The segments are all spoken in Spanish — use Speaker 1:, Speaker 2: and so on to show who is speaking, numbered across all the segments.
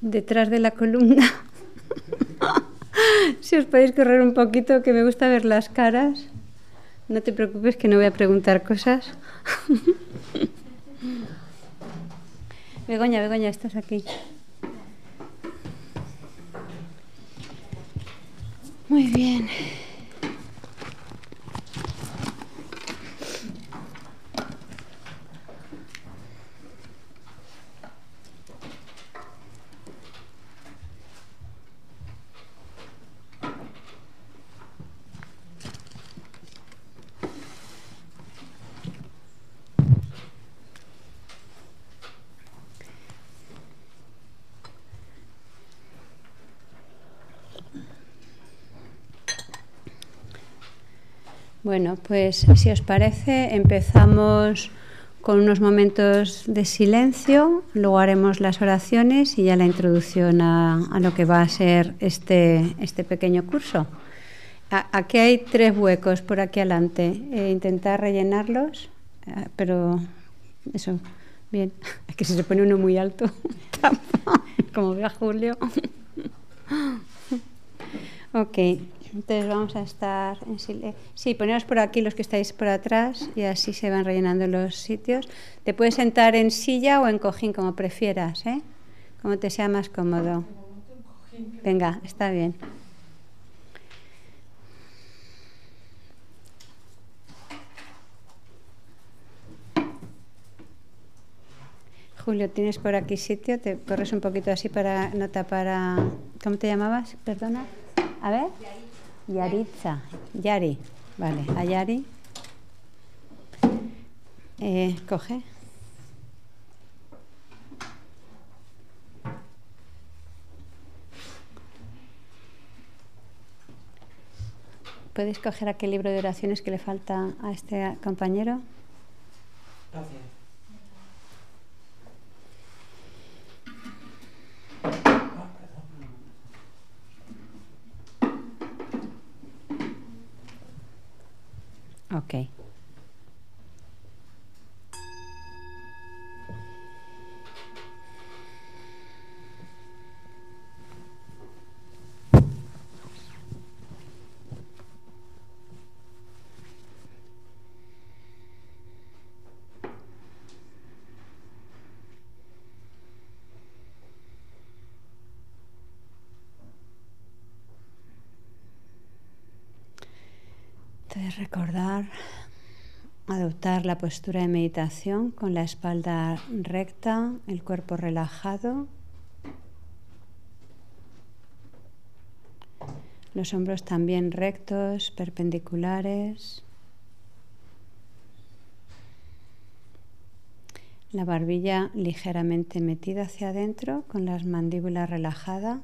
Speaker 1: detrás de la columna. si os podéis correr un poquito, que me gusta ver las caras. No te preocupes que no voy a preguntar cosas. Begoña, Begoña, estás aquí. Bueno, pues si os parece, empezamos con unos momentos de silencio, luego haremos las oraciones y ya la introducción a, lo que va a ser este, este pequeño curso. aquí hay tres huecos por aquí adelante. Eh, intentar rellenarlos, eh, pero eso, bien. Es que si se pone uno muy alto, como vea Julio. ok. Entonces vamos a estar en silencio. Sí, poneros por aquí los que estáis por atrás y así se van rellenando los sitios. Te puedes sentar en silla o en cojín, como prefieras, ¿eh? Como te sea más cómodo. Venga, está bien. Julio, ¿tienes por aquí sitio? Te corres un poquito así para no tapar a... ¿Cómo te llamabas? Perdona. A ver. Yaritza, Yari, vale, a Yari. Eh, coge. ¿Puedes coger aquel libro de oraciones que le falta a este compañero? Gracias. Okay Recordar adoptar la postura de meditación con la espalda recta, el cuerpo relajado, los hombros también rectos, perpendiculares, la barbilla ligeramente metida hacia adentro con las mandíbulas relajadas.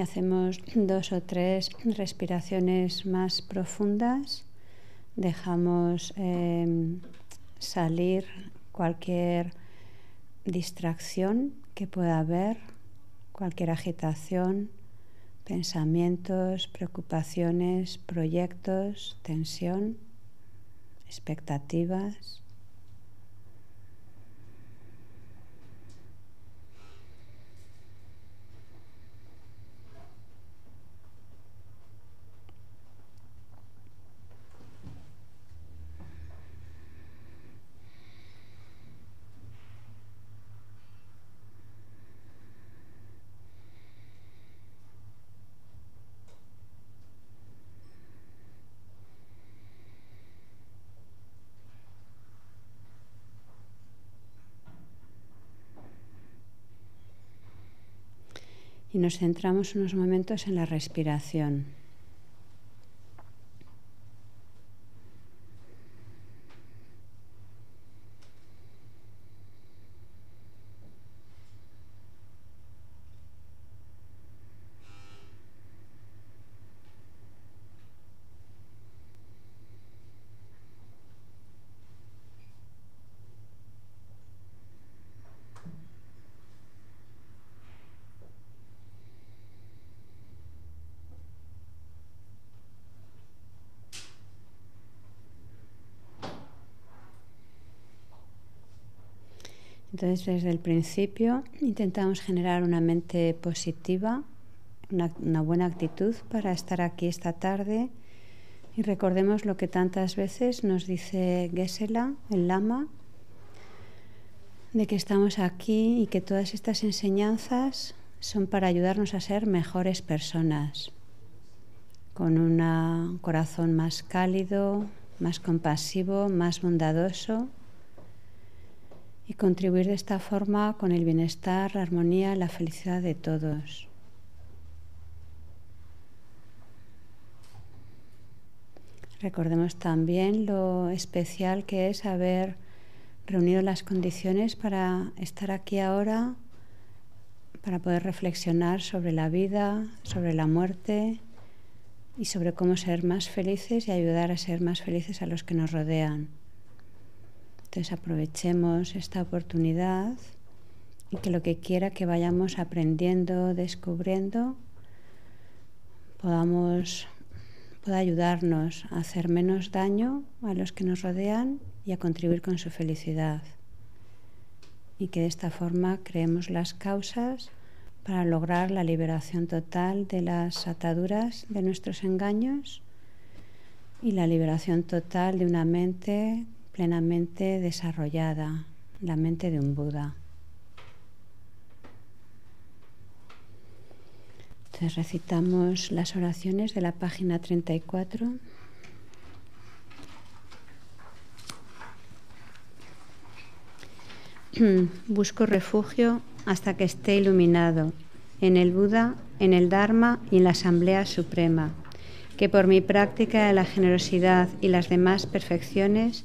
Speaker 1: hacemos dos o tres respiraciones más profundas. Dejamos em, salir cualquier distracción que pueda haber, cualquier agitación, pensamientos, preocupaciones, proyectos, tensión, expectativas. y nos centramos unos momentos en la respiración. Entonces, desde el principio intentamos generar una mente positiva, una, buena actitud para estar aquí esta tarde. Y recordemos lo que tantas veces nos dice Gesela, el Lama, de que estamos aquí y que todas estas enseñanzas son para ayudarnos a ser mejores personas, con un corazón más cálido, más compasivo, más bondadoso y contribuir de esta forma con el bienestar, la armonía, la felicidad de todos. Recordemos también lo especial que es haber reunido las condiciones para estar aquí ahora, para poder reflexionar sobre la vida, sobre la muerte y sobre cómo ser más felices y ayudar a ser más felices a los que nos rodean. Entonces aprovechemos esta oportunidad y que lo que quiera que vayamos aprendiendo, descubriendo, podamos pueda ayudarnos a hacer menos daño a los que nos rodean y a contribuir con su felicidad. Y que de esta forma creemos las causas para lograr la liberación total de las ataduras de nuestros engaños y la liberación total de una mente plenamente desarrollada, la mente de un Buda. Entonces recitamos las oraciones de la página 34. Busco refugio hasta que esté iluminado en el Buda, en el Dharma y en la Asamblea Suprema, que por mi práctica de la generosidad y las demás perfecciones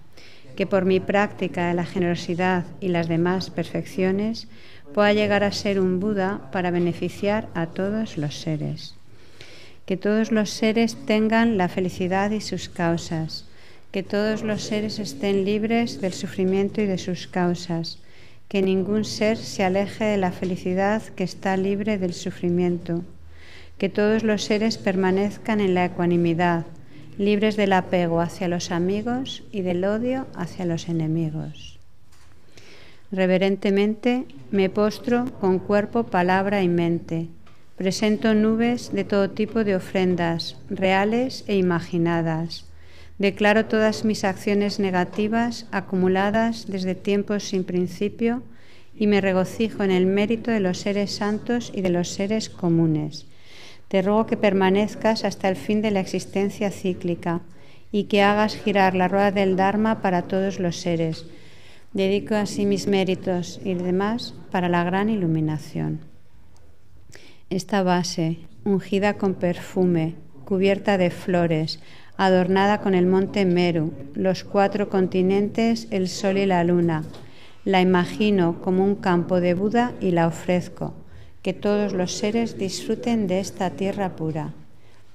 Speaker 1: que por mi práctica de la generosidad y las demás perfecciones pueda llegar a ser un Buda para beneficiar a todos los seres. Que todos los seres tengan la felicidad y sus causas. Que todos los seres estén libres del sufrimiento y de sus causas. Que ningún ser se aleje de la felicidad que está libre del sufrimiento. Que todos los seres permanezcan en la ecuanimidad libres del apego hacia los amigos y del odio hacia los enemigos. Reverentemente me postro con cuerpo, palabra y mente. Presento nubes de todo tipo de ofrendas, reales e imaginadas. Declaro todas mis acciones negativas acumuladas desde tiempos sin principio y me regocijo en el mérito de los seres santos y de los seres comunes te ruego que permanezcas hasta el fin de la existencia cíclica y que hagas girar la rueda del Dharma para todos los seres. Dedico así mis méritos y demás para la gran iluminación. Esta base, ungida con perfume, cubierta de flores, adornada con el monte Meru, los cuatro continentes, el sol y la luna, la imagino como un campo de Buda y la ofrezco que todos los seres disfruten de esta tierra pura.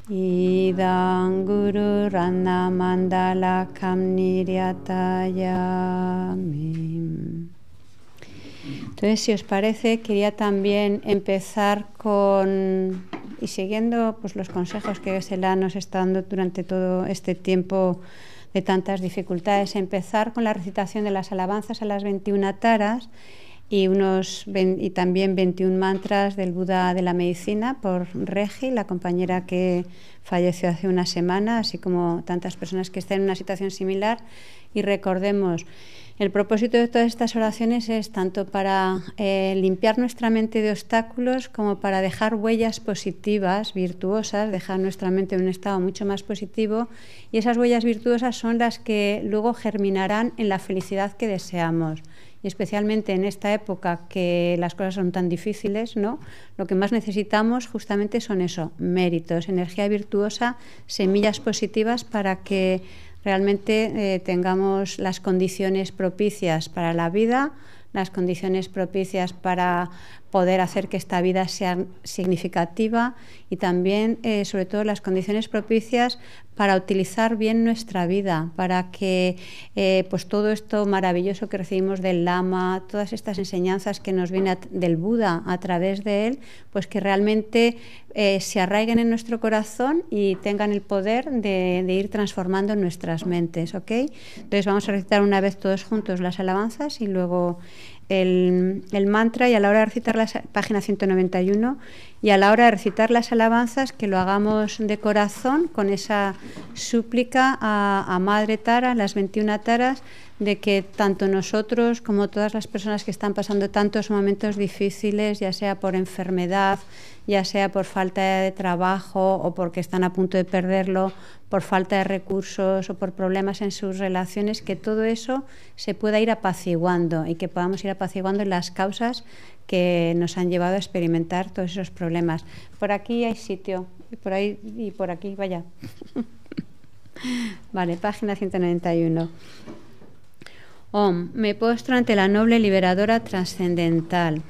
Speaker 1: Idam Guru Rana Mandala Entonces, si os parece, quería también empezar con y siguiendo pues, los consejos que Sela nos está dando durante todo este tiempo de tantas dificultades, empezar con la recitación de las alabanzas a las 21 taras y, unos y también 21 mantras del Buda de la Medicina por Regi, la compañera que falleció hace una semana, así como tantas personas que están en una situación similar. Y recordemos, el propósito de todas estas oraciones es tanto para eh, limpiar nuestra mente de obstáculos como para dejar huellas positivas, virtuosas, dejar nuestra mente en un estado mucho más positivo. Y esas huellas virtuosas son las que luego germinarán en la felicidad que deseamos especialmente en esta época que las cosas son tan difíciles, ¿no? Lo que más necesitamos justamente son eso, méritos, energía virtuosa, semillas positivas para que realmente eh, tengamos las condiciones propicias para la vida, las condiciones propicias para poder hacer que esta vida sea significativa y también, eh, sobre todo, las condiciones propicias para utilizar bien nuestra vida, para que eh, pues todo esto maravilloso que recibimos del Lama, todas estas enseñanzas que nos viene del Buda a través de él, pues que realmente eh, se arraiguen en nuestro corazón y tengan el poder de, ir transformando nuestras mentes. Entonces vamos a recitar una vez todos juntos las alabanzas y luego el, mantra y a la hora de recitar la página 191 y a la hora de recitar las alabanzas que lo hagamos de corazón con esa súplica a, a Madre Tara, las 21 Taras, de que tanto nosotros como todas las personas que están pasando tantos momentos difíciles, ya sea por enfermedad, ya sea por falta de trabajo o porque están a punto de perderlo por falta de recursos o por problemas en sus relaciones, que todo eso se pueda ir apaciguando y que podamos ir apaciguando las causas que nos han llevado a experimentar todos esos problemas. Por aquí hay sitio, y por ahí y por aquí, vaya. vale, página 191. me postro ante la noble liberadora trascendental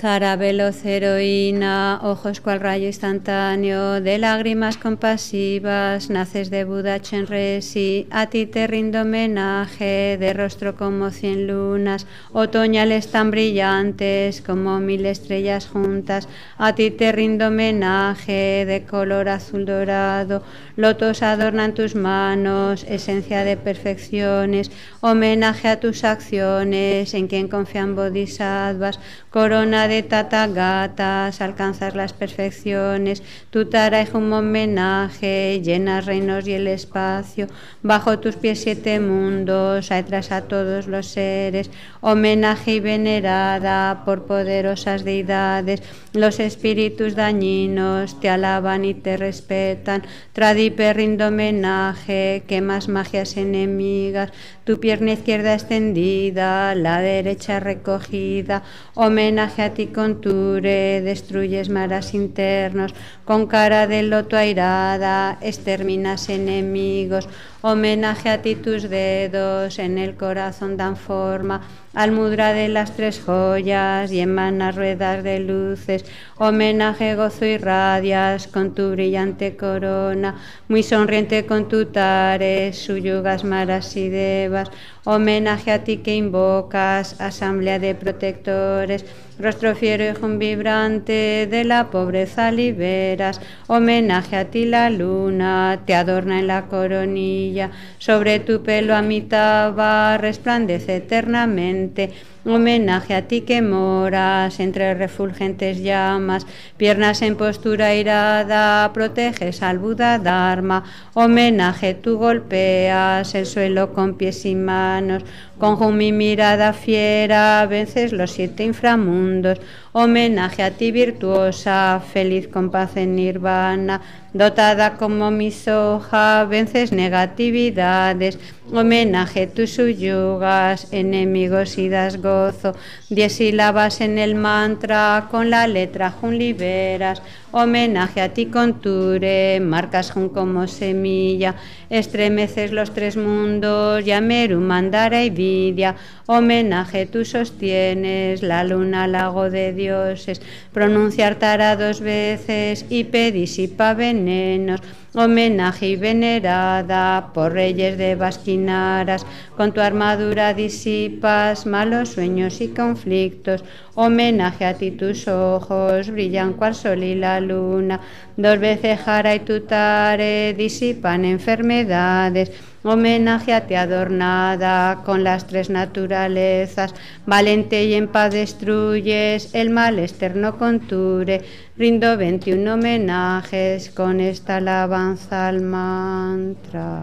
Speaker 1: cara veloz heroína, ojos cual rayo instantáneo, de lágrimas compasivas, naces de Buda Chenresi, a ti te rindo homenaje, de rostro como cien lunas, otoñales tan brillantes como mil estrellas juntas, a ti te rindo homenaje, de color azul dorado, lotos adornan tus manos, esencia de perfecciones, homenaje a tus acciones, en quien confían bodhisattvas, corona de tatagatas, alcanzar las perfecciones, tu tara es un homenaje, llenas reinos y el espacio, bajo tus pies siete mundos, atrás a todos los seres, homenaje y venerada por poderosas deidades, los espíritus dañinos te alaban y te respetan, tradipe rindo homenaje, quemas magias enemigas, tu pierna izquierda extendida, la derecha recogida, homenaje homenaje a ti conture, destruyes maras internos, con cara de loto airada, exterminas enemigos, homenaje a ti tus dedos, en el corazón dan forma almudra de las tres joyas y emanas ruedas de luces, homenaje, gozo y radias con tu brillante corona, muy sonriente con tu tares, suyugas maras y devas, homenaje a ti que invocas, asamblea de protectores, Rostro fiero y vibrante de la pobreza liberas. Homenaje a ti la luna, te adorna en la coronilla. Sobre tu pelo amitaba, resplandece eternamente. Homenaje a ti que moras entre refulgentes llamas, piernas en postura irada, proteges al Buda Dharma. Homenaje tú golpeas el suelo con pies y manos. Con mi mirada fiera vences los siete inframundos. Homenaje a ti virtuosa, feliz con paz en nirvana. Dotada como mi soja, vences negatividades. Homenaje tus suyugas, enemigos y das gozo. Diez sílabas en el mantra, con la letra jun liberas. Homenaje a ti conture, marcas jun como semilla, estremeces los tres mundos, Yameru, Mandara y vidia. Homenaje tú sostienes, la luna, lago de dioses, pronunciar tara dos veces y pedisipa venenos homenaje y venerada por reyes de Basquinaras, con tu armadura disipas malos sueños y conflictos, homenaje a ti tus ojos brillan cual sol y la luna, dos veces jara y tutare disipan enfermedades, Homenaje a ti adornada con las tres naturalezas, valente y en paz destruyes, el mal externo conture, rindo 21 homenajes con esta alabanza al mantra.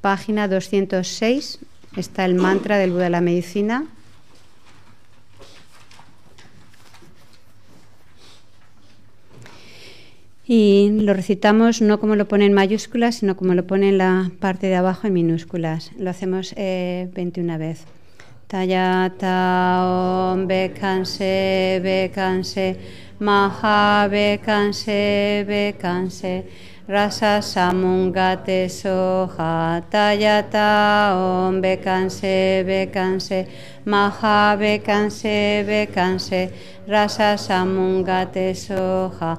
Speaker 1: Página 206 está el mantra del Buda de la Medicina. Y lo recitamos no como lo pone en mayúsculas, sino como lo pone en la parte de abajo en minúsculas. Lo hacemos eh, 21 veces. Tayata om bekanse bekanse maha bekanse bekanse rasa samungate soha tayata om bekanse bekanse maha bekanse bekanse rasa samungate soha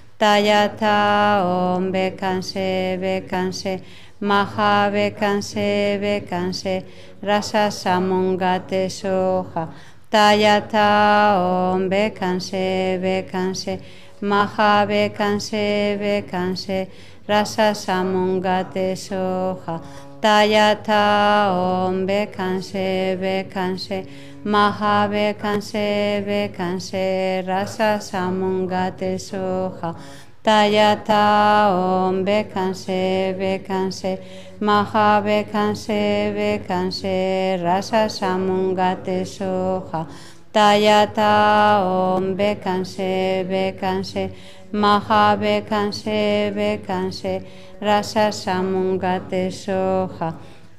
Speaker 1: Tayata Om Bekanse Bekanse Maha Bekanse Bekanse Rasa Samongate Soha Tayata Om Bekanse Bekanse Maha Bekanse Bekanse Rasa Samongate Soha Tayata Om Bekanse Bekanse Mahabe kanse be kanse rasa samungate soha. Tayata om be kanse be kanse. Mahabe kanse be kanse rasa samungate soha. Tayata om be kanse be kanse. Mahabe kanse be kanse. Rasa samungate soha.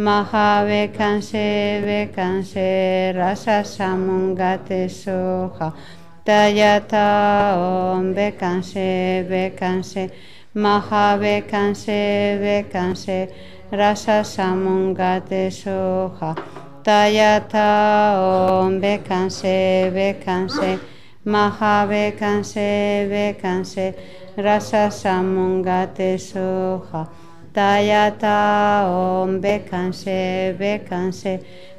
Speaker 1: Mahavekanse vekanse rasa samungate soha Tayata om vekanse vekanse Mahavekanse vekanse rasa samungate soha Tayata om vekanse vekanse Mahavekanse vekanse rasa samungate soha Tayata Om Bekanse Bekanse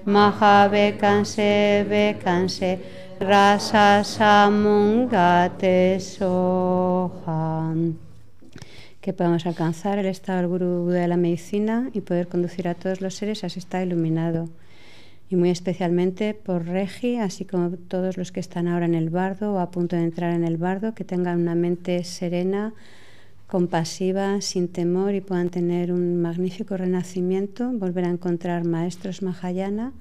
Speaker 1: Maha Bekanse Bekanse Rasa Samungate Que podamos alcanzar el estado del Guru de la medicina y poder conducir a todos los seres a estar estado iluminado. Y muy especialmente por Regi, así como todos los que están ahora en el bardo o a punto de entrar en el bardo, que tengan una mente serena, compasiva, sin temor y puedan tener un magnífico renacimiento, volver a encontrar maestros Mahayana,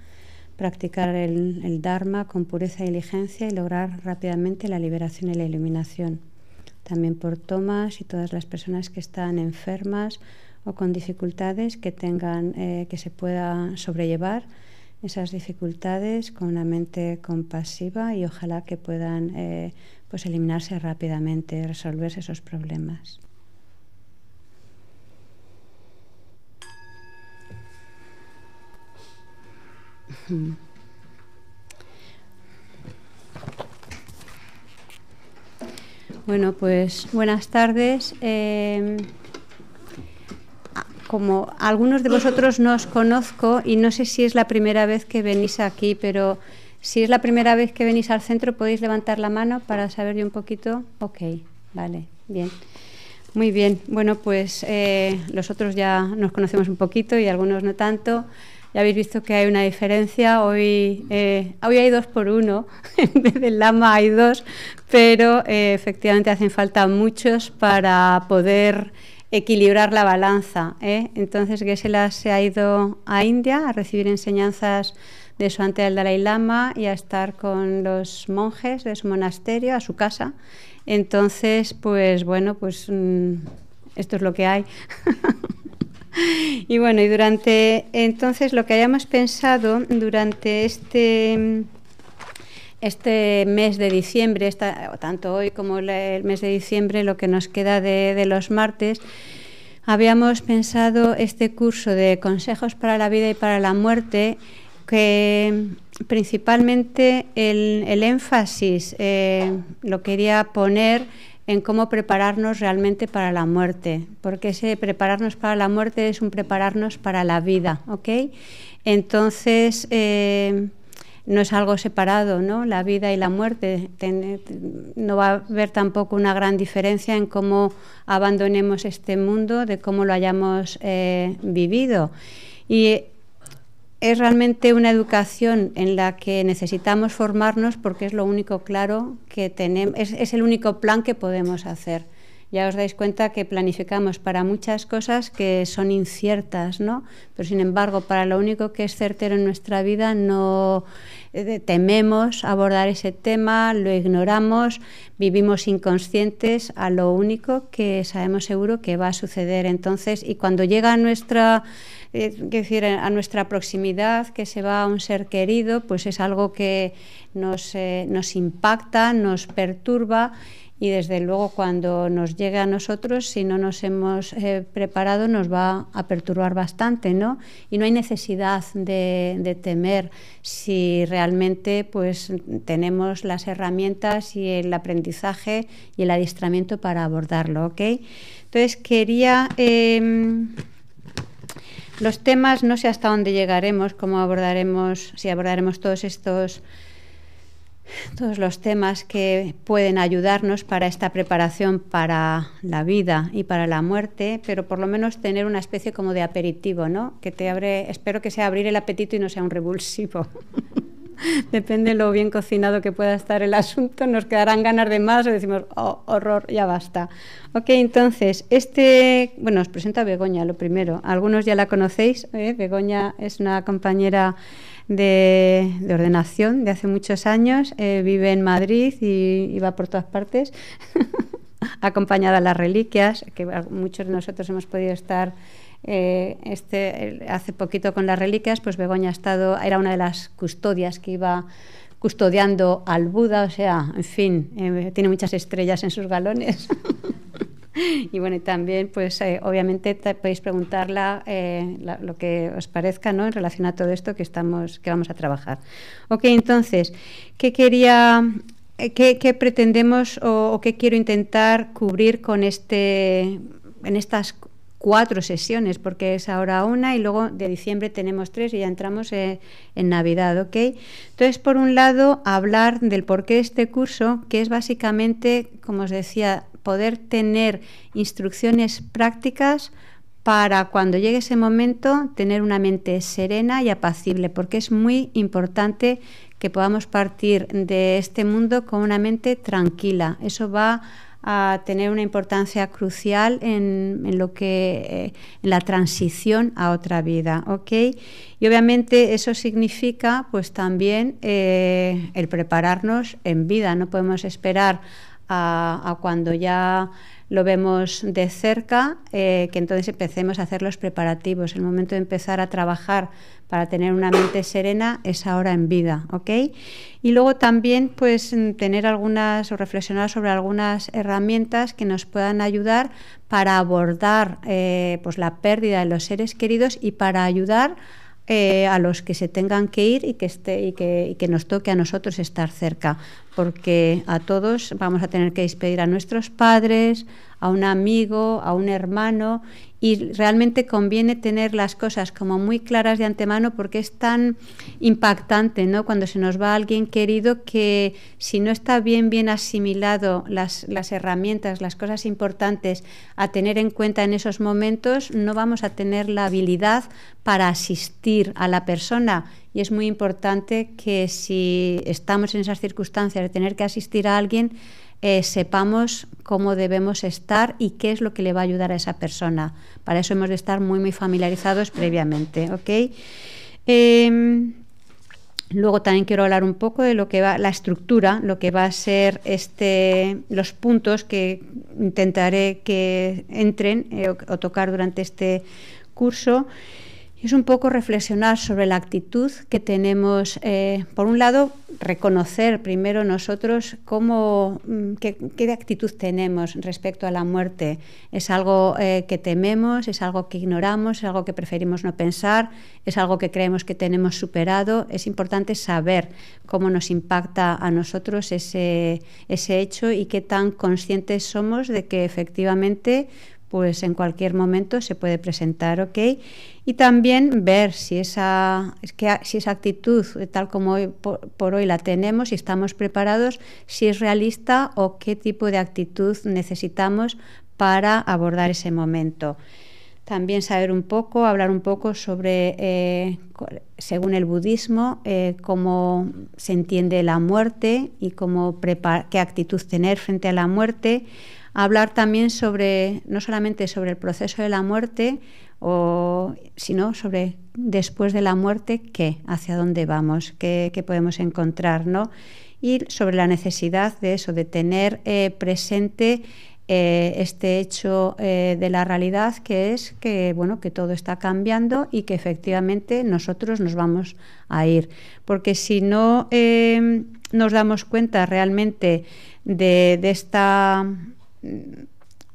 Speaker 1: practicar el, Dharma con pureza y diligencia y lograr rápidamente la liberación y la iluminación. También por Tomás y todas las personas que están enfermas o con dificultades que tengan, eh, que se puedan sobrellevar esas dificultades con una mente compasiva y ojalá que puedan eh, pues eliminarse rápidamente, resolverse esos problemas. Bueno, pues buenas tardes. Em, como algunos de vosotros no os conozco y no sé si es la primera vez que venís aquí, pero si es la primera vez que venís al centro, podéis levantar la mano para saber un poquito. Ok, vale, bien. Muy bien, bueno, pues nosotros eh, los otros ya nos conocemos un poquito y algunos no tanto. Ya habéis visto que hay una diferencia. Hoy, eh, hoy hay dos por uno, en vez del lama hay dos, pero eh, efectivamente hacen falta muchos para poder equilibrar la balanza. ¿eh? Entonces, Gesela se ha ido a India a recibir enseñanzas de su ante el Dalai Lama y a estar con los monjes de su monasterio, a su casa. Entonces, pues bueno, pues mm, esto es lo que hay. y bueno, y durante entonces lo que habíamos pensado durante este este mes de diciembre, tanto hoy como el mes de diciembre, lo que nos queda de, los martes, habíamos pensado este curso de consejos para la vida y para la muerte que principalmente el, énfasis eh, lo quería poner en cómo prepararnos realmente para la muerte, porque ese prepararnos para la muerte es un prepararnos para la vida, ¿ok? Entonces, eh, no es algo separado, ¿no? La vida y la muerte. no va a haber tampoco una gran diferencia en cómo abandonemos este mundo, de cómo lo hayamos eh, vivido. Y es realmente una educación en la que necesitamos formarnos porque es lo único claro que tenemos, es, el único plan que podemos hacer. Ya os dais cuenta que planificamos para muchas cosas que son inciertas, ¿no? Pero sin embargo, para lo único que es certero en nuestra vida, no eh, tememos abordar ese tema, lo ignoramos, vivimos inconscientes a lo único que sabemos seguro que va a suceder. Entonces, y cuando llega nuestra eh, decir, a nuestra proximidad, que se va a un ser querido, pues es algo que nos, eh, nos impacta, nos perturba y desde luego cuando nos llegue a nosotros, si no nos hemos eh, preparado, nos va a perturbar bastante, ¿no? Y no hay necesidad de, temer si realmente pues tenemos las herramientas y el aprendizaje y el adiestramiento para abordarlo, ¿ok? Entonces quería em, los temas, no sé hasta dónde llegaremos, cómo abordaremos, si abordaremos todos estos todos los temas que pueden ayudarnos para esta preparación para la vida y para la muerte, pero por lo menos tener una especie como de aperitivo, ¿no? Que te abre, espero que sea abrir el apetito y no sea un revulsivo. depende lo bien cocinado que pueda estar el asunto, nos quedarán ganas de más o decimos, oh, horror, ya basta. Ok, entonces, este, bueno, os presento a Begoña, lo primero. Algunos ya la conocéis, ¿eh? Begoña es una compañera de, ordenación de hace muchos años, eh, vive en Madrid y, y va por todas partes, acompañada las reliquias, que muchos de nosotros hemos podido estar eh, este, hace poquito con las reliquias, pues Begoña ha estado, era una de las custodias que iba custodiando al Buda, o sea, en fin, eh, tiene muchas estrellas en sus galones. y bueno, y también, pues eh, obviamente podéis preguntarla lo que os parezca, ¿no? En relación a todo esto que estamos, que vamos a trabajar. Ok, entonces, ¿qué quería, qué, pretendemos o, o, qué quiero intentar cubrir con este, en estas cuatro sesiones, porque es ahora una y luego de diciembre tenemos tres y ya entramos eh, en, Navidad, ¿ok? Entonces, por un lado, hablar del porqué de este curso, que es básicamente, como os decía, poder tener instrucciones prácticas para cuando llegue ese momento tener una mente serena y apacible, porque es muy importante que podamos partir de este mundo con una mente tranquila. Eso va a tener una importancia crucial en, lo que eh, la transición a otra vida, ¿ok? Y obviamente eso significa, pues también eh, el prepararnos en vida. No podemos esperar a cuando ya lo vemos de cerca, eh, que entonces empecemos a hacer los preparativos. El momento de empezar a trabajar para tener una mente serena es ahora en vida, ¿ok? Y luego también, pues, mm, tener algunas o reflexionar sobre algunas herramientas que nos puedan ayudar para abordar eh, pues, la pérdida de los seres queridos y para ayudar eh, a los que se tengan que ir y que, esté, y que, y que nos toque a nosotros estar cerca porque a todos vamos a tener que despedir a nuestros padres, a un amigo, a un hermano, y realmente conviene tener las cosas como muy claras de antemano porque es tan impactante, ¿no? Cuando se nos va alguien querido que si no está bien bien asimilado las, las herramientas, las cosas importantes a tener en cuenta en esos momentos, no vamos a tener la habilidad para asistir a la persona y es muy importante que si estamos en esas circunstancias de tener que asistir a alguien, eh, sepamos cómo debemos estar y qué es lo que le va a ayudar a esa persona. Para eso hemos de estar muy, muy familiarizados previamente. Em, luego también quiero hablar un poco de lo que va la estructura, lo que va a ser este, los puntos que intentaré que entren eh, o tocar durante este curso es un poco reflexionar sobre la actitud que tenemos, eh, por un lado, reconocer primero nosotros cómo, mm, qué, actitud tenemos respecto a la muerte. ¿Es algo eh, que tememos? ¿Es algo que ignoramos? ¿Es algo que preferimos no pensar? ¿Es algo que creemos que tenemos superado? Es importante saber cómo nos impacta a nosotros ese, ese hecho y qué tan conscientes somos de que efectivamente pues en cualquier momento se puede presentar, ¿ok? Y también ver si esa, si esa actitud, eh, tal como hoy, por, hoy la tenemos, si estamos preparados, si es realista o qué tipo de actitud necesitamos para abordar ese momento. También saber un poco, hablar un poco sobre, eh, según el budismo, eh, cómo se entiende la muerte y cómo qué actitud tener frente a la muerte hablar también sobre, no solamente sobre el proceso de la muerte, sino sobre después de la muerte, qué, hacia dónde vamos, qué, podemos encontrar, ¿no? Y sobre la necesidad de eso, de tener eh, presente eh, este hecho eh, de la realidad, que es que, bueno, que todo está cambiando y que efectivamente nosotros nos vamos a ir. Porque si no nos damos cuenta realmente de esta Mm,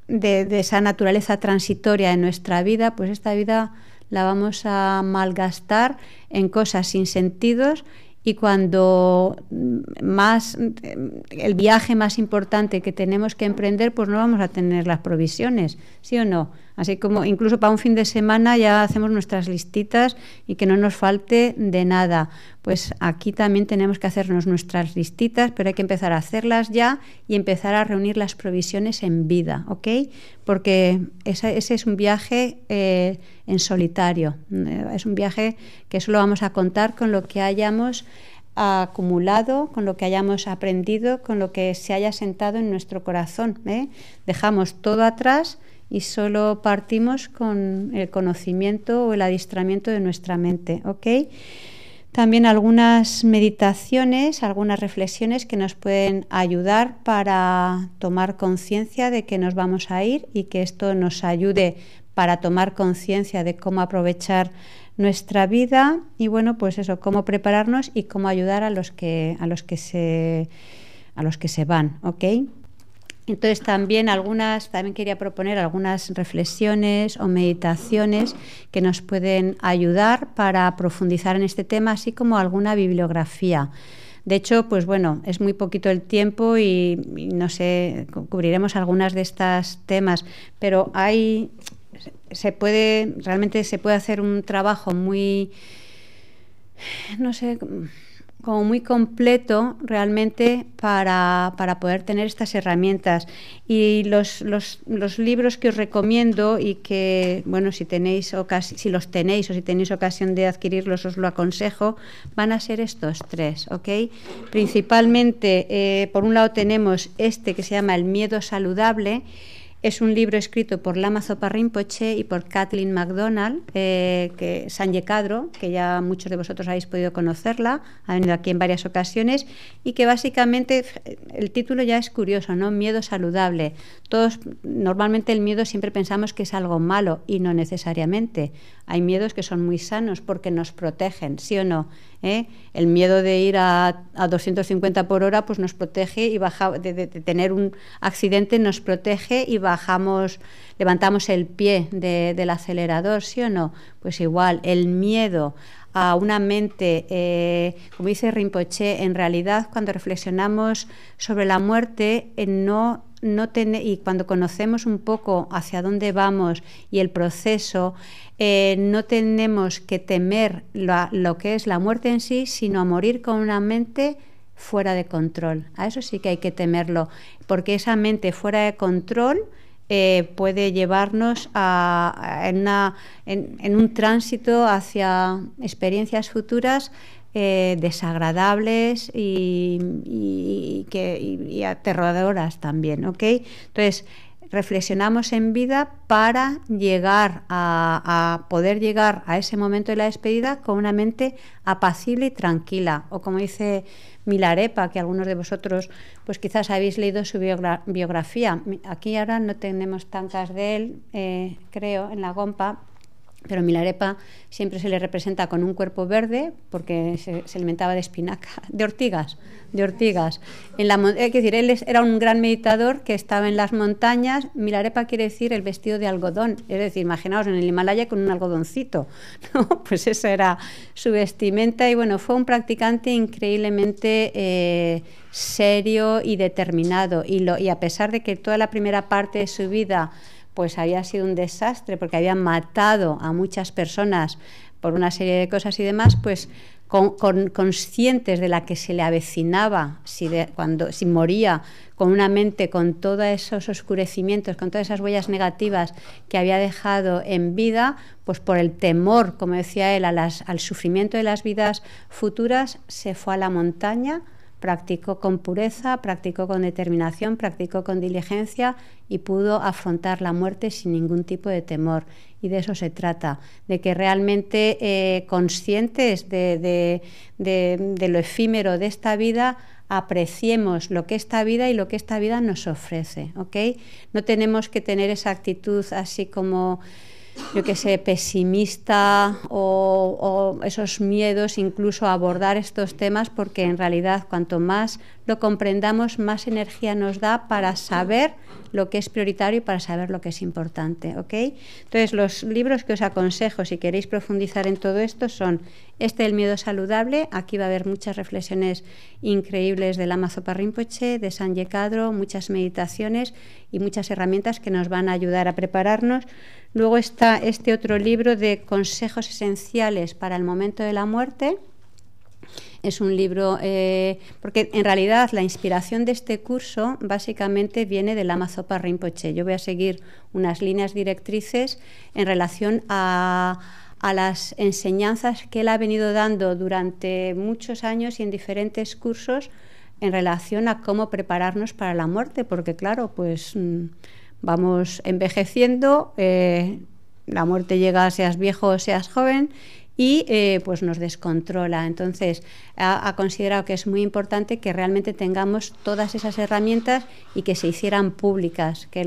Speaker 1: de, esa naturaleza transitoria en nuestra vida, pues esta vida la vamos a malgastar en cosas sin sentidos y cuando mm, más mm, el viaje más importante que tenemos que emprender, pues no vamos a tener las provisiones, ¿sí o no? Así como incluso para un fin de semana ya hacemos nuestras listitas y que no nos falte de nada. Pues aquí también tenemos que hacernos nuestras listitas, pero hay que empezar a hacerlas ya y empezar a reunir las provisiones en vida, ¿ok? Porque ese, es un viaje eh, en solitario, eh, es un viaje que solo vamos a contar con lo que hayamos acumulado, con lo que hayamos aprendido, con lo que se haya sentado en nuestro corazón. ¿eh? Dejamos todo atrás y solo partimos con el conocimiento o el adiestramiento de nuestra mente. También algunas meditaciones, algunas reflexiones que nos pueden ayudar para tomar conciencia de que nos vamos a ir y que esto nos ayude para tomar conciencia de cómo aprovechar nuestra vida y bueno, pues eso, cómo prepararnos y cómo ayudar a los que, a los que se a los que se van, ¿ok? Entonces también algunas, también quería proponer algunas reflexiones o meditaciones que nos pueden ayudar para profundizar en este tema, así como alguna bibliografía. De hecho, pues bueno, es muy poquito el tiempo y, no sé, cubriremos algunas de estas temas, pero hay se puede, realmente se puede hacer un trabajo muy, no sé, como muy completo realmente para, poder tener estas herramientas. Y los, libros que os recomiendo y que, bueno, si tenéis si los tenéis o si tenéis ocasión de adquirirlos, os lo aconsejo, van a ser estos tres, ¿ok? Principalmente, eh, por un lado tenemos este que se llama El miedo saludable, es un libro escrito por Lama Zopa y por Kathleen MacDonald, eh, que, que ya muchos de vosotros habéis podido conocerla, ha venido aquí en varias ocasiones, y que básicamente eh, el título ya es curioso, ¿no? Miedo saludable. Todos, normalmente el miedo siempre pensamos que es algo malo y no necesariamente. Hay miedos que son muy sanos porque nos protegen, ¿sí o no? ¿Eh? El miedo de ir a, 250 por hora pues nos protege y baja, de, tener un accidente nos protege y bajamos, levantamos el pie del acelerador, ¿sí o no? Pues igual, el miedo a una mente, eh, como dice Rinpoche, en realidad cuando reflexionamos sobre la muerte en eh, no no y cuando conocemos un poco hacia dónde vamos y el proceso, eh, no tenemos que temer lo que es la muerte en sí, sino a morir con una mente fuera de control. A eso sí que hay que temerlo, porque esa mente fuera de control eh, puede llevarnos a, en un tránsito hacia experiencias futuras eh, desagradables y, que, aterradoras también, Entonces, reflexionamos en vida para llegar a, poder llegar a ese momento de la despedida con una mente apacible y tranquila. O como dice Milarepa, que algunos de vosotros pues quizás habéis leído su biografía. Aquí ahora no tenemos tancas de él, eh, creo, en la gompa, pero Milarepa siempre se le representa con un cuerpo verde porque se, alimentaba de espinacas, de ortigas, de ortigas. En la, es decir, él era un gran meditador que estaba en las montañas. Milarepa quiere decir el vestido de algodón, es decir, imaginaos en el Himalaya con un algodoncito. Pues esa era su vestimenta y bueno, fue un practicante increíblemente eh, serio y determinado. y a pesar de que toda la primera parte de su vida pues había sido un desastre porque había matado a muchas personas por una serie de cosas y demás, pues conscientes de la que se le avecinaba si, cuando, moría con una mente con todos esos oscurecimientos, con todas esas huellas negativas que había dejado en vida, pues por el temor, como decía él, al sufrimiento de las vidas futuras, se fue a la montaña practicó con pureza, practicó con determinación, practicó con diligencia y pudo afrontar la muerte sin ningún tipo de temor. Y de eso se trata, de que realmente eh, conscientes de, lo efímero de esta vida, apreciemos lo que esta vida y lo que esta vida nos ofrece. No tenemos que tener esa actitud así como yo que sé, pesimista o, esos miedos incluso abordar estos temas porque en realidad cuanto más lo comprendamos, más energía nos da para saber lo que es prioritario y para saber lo que es importante. ¿ok? Entonces, los libros que os aconsejo si queréis profundizar en todo esto son este El miedo saludable, aquí va a haber muchas reflexiones increíbles del Amazopa Rinpoche, de San Yecadro, muchas meditaciones y muchas herramientas que nos van a ayudar a prepararnos. Luego está este otro libro de consejos esenciales para el momento de la muerte. Es un libro, eh, porque en realidad la inspiración de este curso básicamente viene del Amazopa Rinpoche. Yo voy a seguir unas líneas directrices en relación a, las enseñanzas que él ha venido dando durante muchos años y en diferentes cursos en relación a cómo prepararnos para la muerte, porque claro, pues... Mm, vamos envejeciendo, eh, la muerte llega seas viejo o seas joven y eh, pues nos descontrola. Entonces, ha, considerado que es muy importante que realmente tengamos todas esas herramientas y que se hicieran públicas, que,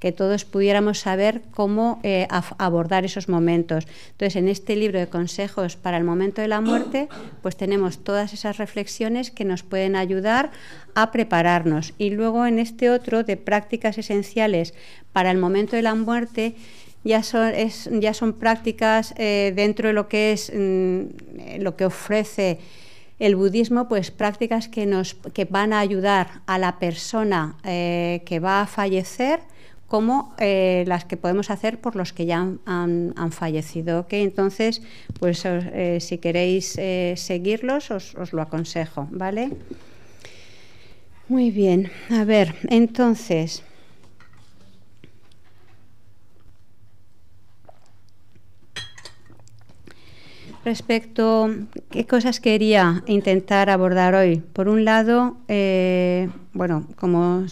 Speaker 1: eh, todos pudiéramos saber cómo eh, abordar esos momentos. Entonces, en este libro de consejos para el momento de la muerte, pues tenemos todas esas reflexiones que nos pueden ayudar a prepararnos. Y luego en este otro de prácticas esenciales para el momento de la muerte, ya son, prácticas eh, dentro de lo que es mm, lo que ofrece el budismo, pues prácticas que, nos, que van a ayudar a la persona eh, que va a fallecer como eh, las que podemos hacer por los que ya han, fallecido. Entonces, pues si queréis seguirlos, os, os, lo aconsejo, ¿vale? Muy bien, a ver, entonces... respecto qué cosas quería intentar abordar hoy. Por un lado, eh, bueno, como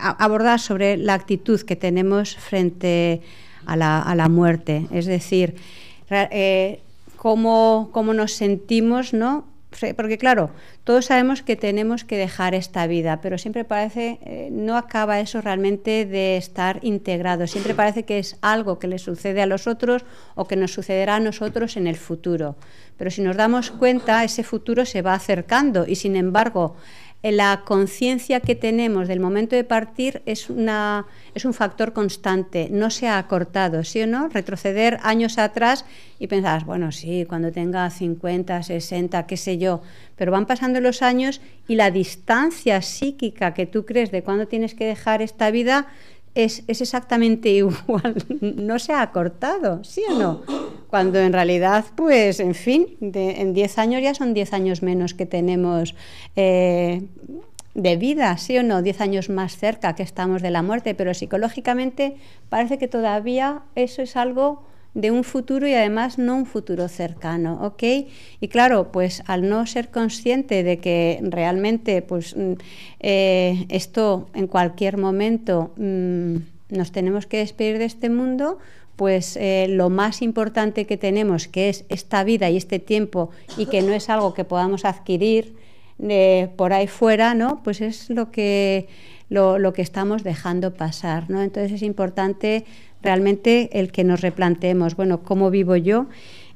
Speaker 1: abordar sobre la actitud que tenemos frente a la, a la muerte, es decir, eh, cómo, cómo, nos sentimos ¿no? porque claro, todos sabemos que tenemos que dejar esta vida, pero siempre parece, eh, no acaba eso realmente de estar integrado, siempre parece que es algo que le sucede a los otros o que nos sucederá a nosotros en el futuro. Pero si nos damos cuenta, ese futuro se va acercando y sin embargo, la conciencia que tenemos del momento de partir es, una, es un factor constante, no se ha acortado, ¿sí o no? Retroceder años atrás y pensás, bueno, sí, cuando tenga 50, 60, qué sé yo, pero van pasando los años y la distancia psíquica que tú crees de cuándo tienes que dejar esta vida es, es, exactamente igual, no se ha cortado, ¿sí o no? Cuando en realidad, pues, en fin, en 10 años ya son 10 años menos que tenemos eh, de vida, ¿sí o no? 10 años más cerca que estamos de la muerte, pero psicológicamente parece que todavía eso es algo de un futuro y además no un futuro cercano, ¿ok? Y claro, pues al no ser consciente de que realmente pues mm, eh, esto en cualquier momento mm, nos tenemos que despedir de este mundo, pues eh, lo más importante que tenemos, que es esta vida y este tiempo y que no es algo que podamos adquirir eh, por ahí fuera, ¿no? Pues es lo que lo, lo, que estamos dejando pasar, ¿no? Entonces es importante realmente el que nos replanteemos, bueno, ¿cómo vivo yo?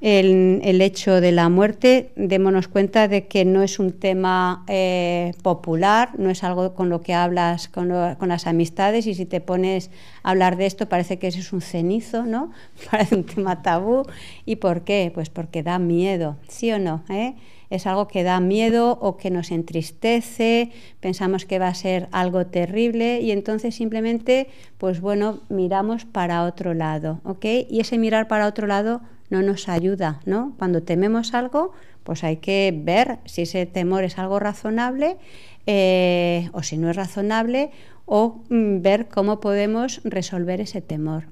Speaker 1: El, el, hecho de la muerte, démonos cuenta de que no es un tema eh, popular, no es algo con lo que hablas con, con, las amistades y si te pones a hablar de esto parece que eso es un cenizo, ¿no? Parece un tema tabú. ¿Y por qué? Pues porque da miedo, ¿sí o no? ¿Eh? es algo que da miedo o que nos entristece, pensamos que va a ser algo terrible y entonces simplemente, pues bueno, miramos para otro lado, ¿ok? Y ese mirar para otro lado no nos ayuda, ¿no? Cuando tememos algo, pues hay que ver si ese temor es algo razonable eh, o si no es razonable o mm, ver cómo podemos resolver ese temor,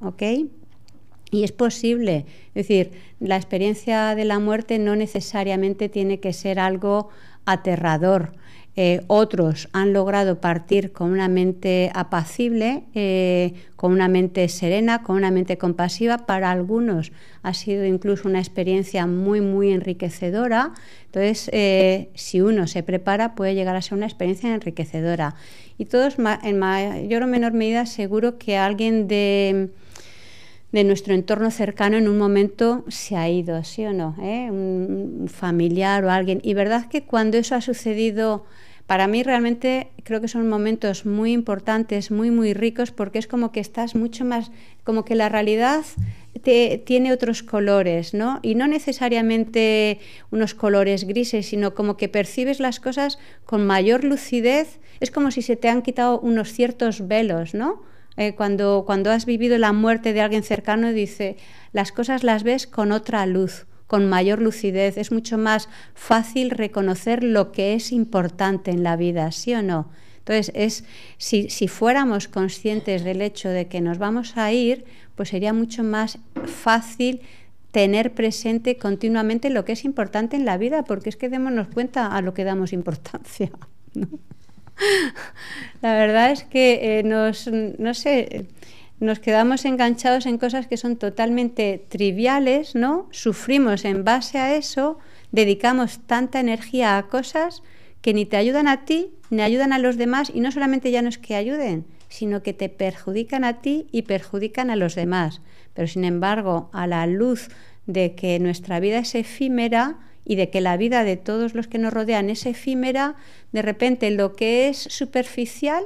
Speaker 1: y es posible, es decir, la experiencia de la muerte no necesariamente tiene que ser algo aterrador. Eh, otros han logrado partir con una mente apacible, eh, con una mente serena, con una mente compasiva. Para algunos ha sido incluso una experiencia muy, muy enriquecedora. Entonces, eh, si uno se prepara, puede llegar a ser una experiencia enriquecedora. Y todos, en mayor o menor medida, seguro que alguien de de nuestro entorno cercano en un momento se ha ido, ¿sí o no? ¿Eh? Un familiar o alguien. Y verdad que cuando eso ha sucedido, para mí realmente creo que son momentos muy importantes, muy, muy ricos, porque es como que estás mucho más, como que la realidad te, tiene otros colores, ¿no? Y no necesariamente unos colores grises, sino como que percibes las cosas con mayor lucidez. Es como si se te han quitado unos ciertos velos, ¿no? Eh, cuando, has vivido la muerte de alguien cercano, dice, las cosas las ves con otra luz, con mayor lucidez. Es mucho más fácil reconocer lo que es importante en la vida, ¿sí o no? Entonces, es, si, fuéramos conscientes del hecho de que nos vamos a ir, pues sería mucho más fácil tener presente continuamente lo que es importante en la vida, porque es que démonos cuenta a lo que damos importancia. La verdad es que eh, nos, nos quedamos enganchados en cosas que son totalmente triviales, ¿no? Sufrimos en base a eso, dedicamos tanta energía a cosas que ni te ayudan a ti, ni ayudan a los demás, y no solamente ya no es que ayuden, sino que te perjudican a ti y perjudican a los demás. Pero sin embargo, a la luz de que nuestra vida es efímera, y de que la vida de todos los que nos rodean es efímera, de repente lo que es superficial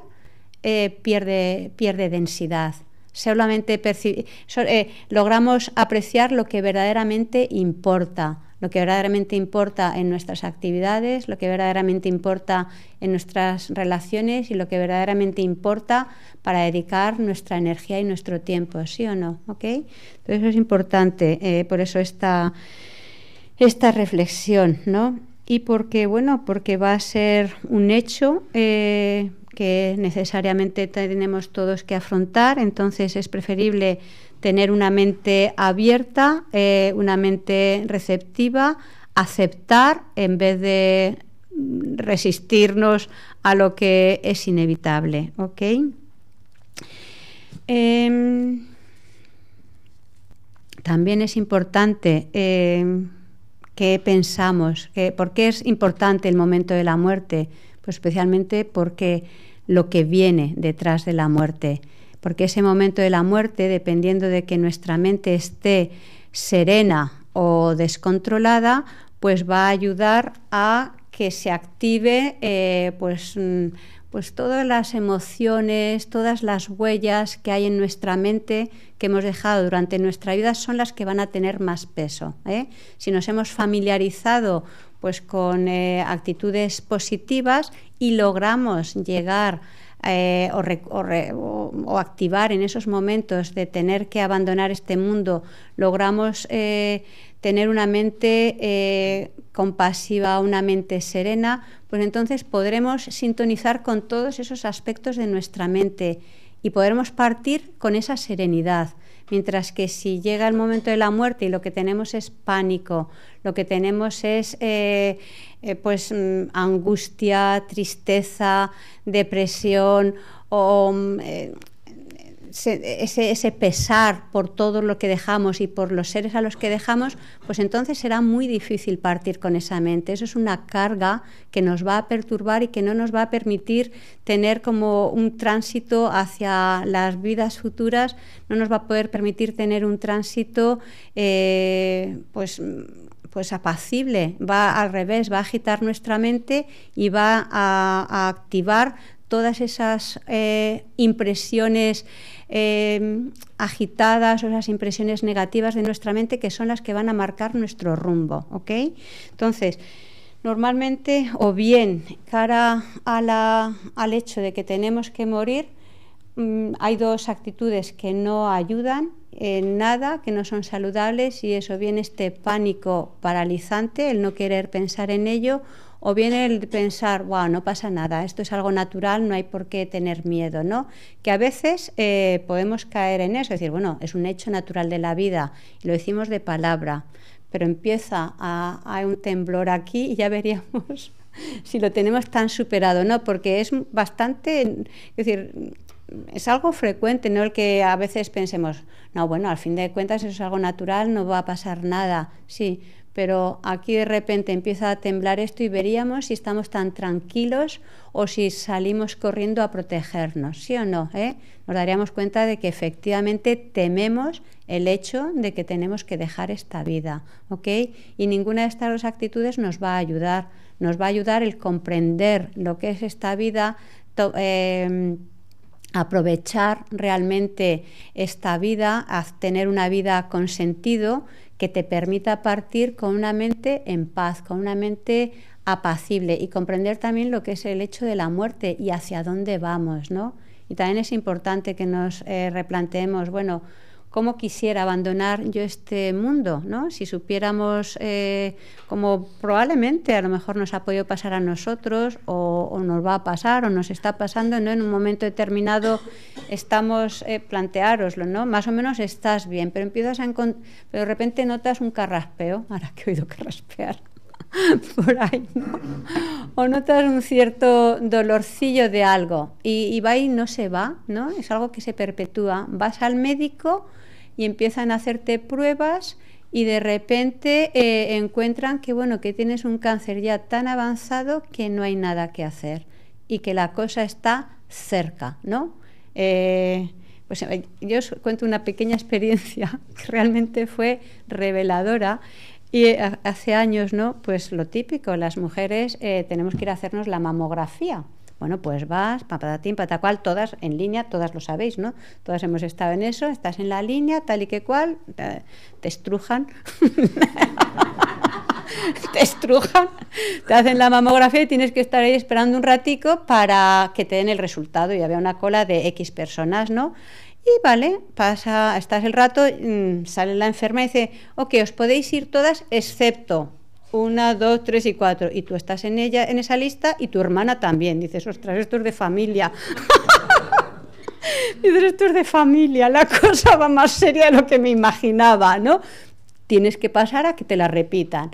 Speaker 1: eh, pierde, pierde densidad. Solamente eh, logramos apreciar lo que verdaderamente importa, lo que verdaderamente importa en nuestras actividades, lo que verdaderamente importa en nuestras relaciones y lo que verdaderamente importa para dedicar nuestra energía y nuestro tiempo, ¿sí o no? ¿Okay? Entonces es importante, eh, por eso esta esta reflexión, ¿no? Y porque, bueno, porque va a ser un hecho eh, que necesariamente tenemos todos que afrontar, entonces es preferible tener una mente abierta, eh, una mente receptiva, aceptar en vez de resistirnos a lo que es inevitable, ¿ok? Em, también es importante em, qué pensamos, que por qué es importante el momento de la muerte, pues especialmente porque lo que viene detrás de la muerte, porque ese momento de la muerte, dependiendo de que nuestra mente esté serena o descontrolada, pues va a ayudar a que se active eh, pues mm, pues todas las emociones, todas las huellas que hay en nuestra mente que hemos dejado durante nuestra vida son las que van a tener más peso. ¿eh? Si nos hemos familiarizado pues con eh, actitudes positivas y logramos llegar eh, o, activar en esos momentos de tener que abandonar este mundo, logramos tener una mente eh, compasiva, una mente serena, pues entonces podremos sintonizar con todos esos aspectos de nuestra mente y podremos partir con esa serenidad. Mientras que si llega el momento de la muerte y lo que tenemos es pánico, lo que tenemos es eh, eh, pues mm, angustia, tristeza, depresión o mm, ese, pesar por todo lo que dejamos y por los seres a los que dejamos, pues entonces será muy difícil partir con esa mente. Eso es una carga que nos va a perturbar y que no nos va a permitir tener como un tránsito hacia las vidas futuras, no nos va a poder permitir tener un tránsito eh, pues pues apacible, va al revés, va a agitar nuestra mente y va a, activar todas esas eh, impresiones eh, agitadas o esas impresiones negativas de nuestra mente que son las que van a marcar nuestro rumbo, Entonces, normalmente o bien cara al hecho de que tenemos que morir, mm, hay dos actitudes que no ayudan en nada, que no son saludables y eso bien este pánico paralizante, el no querer pensar en ello o bien el pensar, wow, no pasa nada, esto es algo natural, no hay por qué tener miedo, ¿no? Que a veces eh, podemos caer en eso, es decir, bueno, es un hecho natural de la vida, y lo decimos de palabra, pero empieza a, un temblor aquí y ya veríamos si lo tenemos tan superado, ¿no? Porque es bastante, es decir, es algo frecuente, ¿no? El que a veces pensemos, no, bueno, al fin de cuentas eso es algo natural, no va a pasar nada, sí, pero aquí de repente empieza a temblar esto y veríamos si estamos tan tranquilos o si salimos corriendo a protegernos, ¿sí o no? Eh? Nos daríamos cuenta de que efectivamente tememos el hecho de que tenemos que dejar esta vida, ¿ok? Y ninguna de estas dos actitudes nos va a ayudar, nos va a ayudar el comprender lo que es esta vida, em, aprovechar realmente esta vida, tener una vida con sentido que te permita partir con una mente en paz, con una mente apacible y comprender también lo que es el hecho de la muerte y hacia dónde vamos, ¿no? Y también es importante que nos eh, replanteemos, bueno, cómo quisiera abandonar yo este mundo, ¿no? Si supiéramos eh, como probablemente a lo mejor nos ha podido pasar a nosotros o, nos va a pasar o nos está pasando, ¿no? En un momento determinado estamos, eh, planteároslo, ¿no? Más o menos estás bien, pero empiezas a pero de repente notas un carraspeo, ahora que he oído carraspear por ahí, O notas un cierto dolorcillo de algo y, y, va y no se va, ¿no? Es algo que se perpetúa. Vas al médico y empiezan a hacerte pruebas y de repente eh, encuentran que bueno que tienes un cáncer ya tan avanzado que no hay nada que hacer y que la cosa está cerca, ¿no? Eh, pues, eh, yo os cuento una pequeña experiencia que realmente fue reveladora. Y hace años, ¿no? Pues lo típico, las mujeres tenemos que ir a hacernos la mamografía. Bueno, pues vas, pata cual, todas en línea, todas lo sabéis, ¿no? Todas hemos estado en eso, estás en la línea, tal y que cual, te, estrujan. te estrujan, te hacen la mamografía y tienes que estar ahí esperando un ratico para que te den el resultado. Y había una cola de X personas, ¿no? Y vale, pasa, estás el rato, mm, sale la enferma y dice, ok, os podéis ir todas excepto una, dos, tres y cuatro. Y tú estás en ella, en esa lista, y tu hermana también. Dices, ostras, esto es de familia. Dices, esto es de familia, la cosa va más seria de lo que me imaginaba, ¿no? Tienes que pasar a que te la repitan.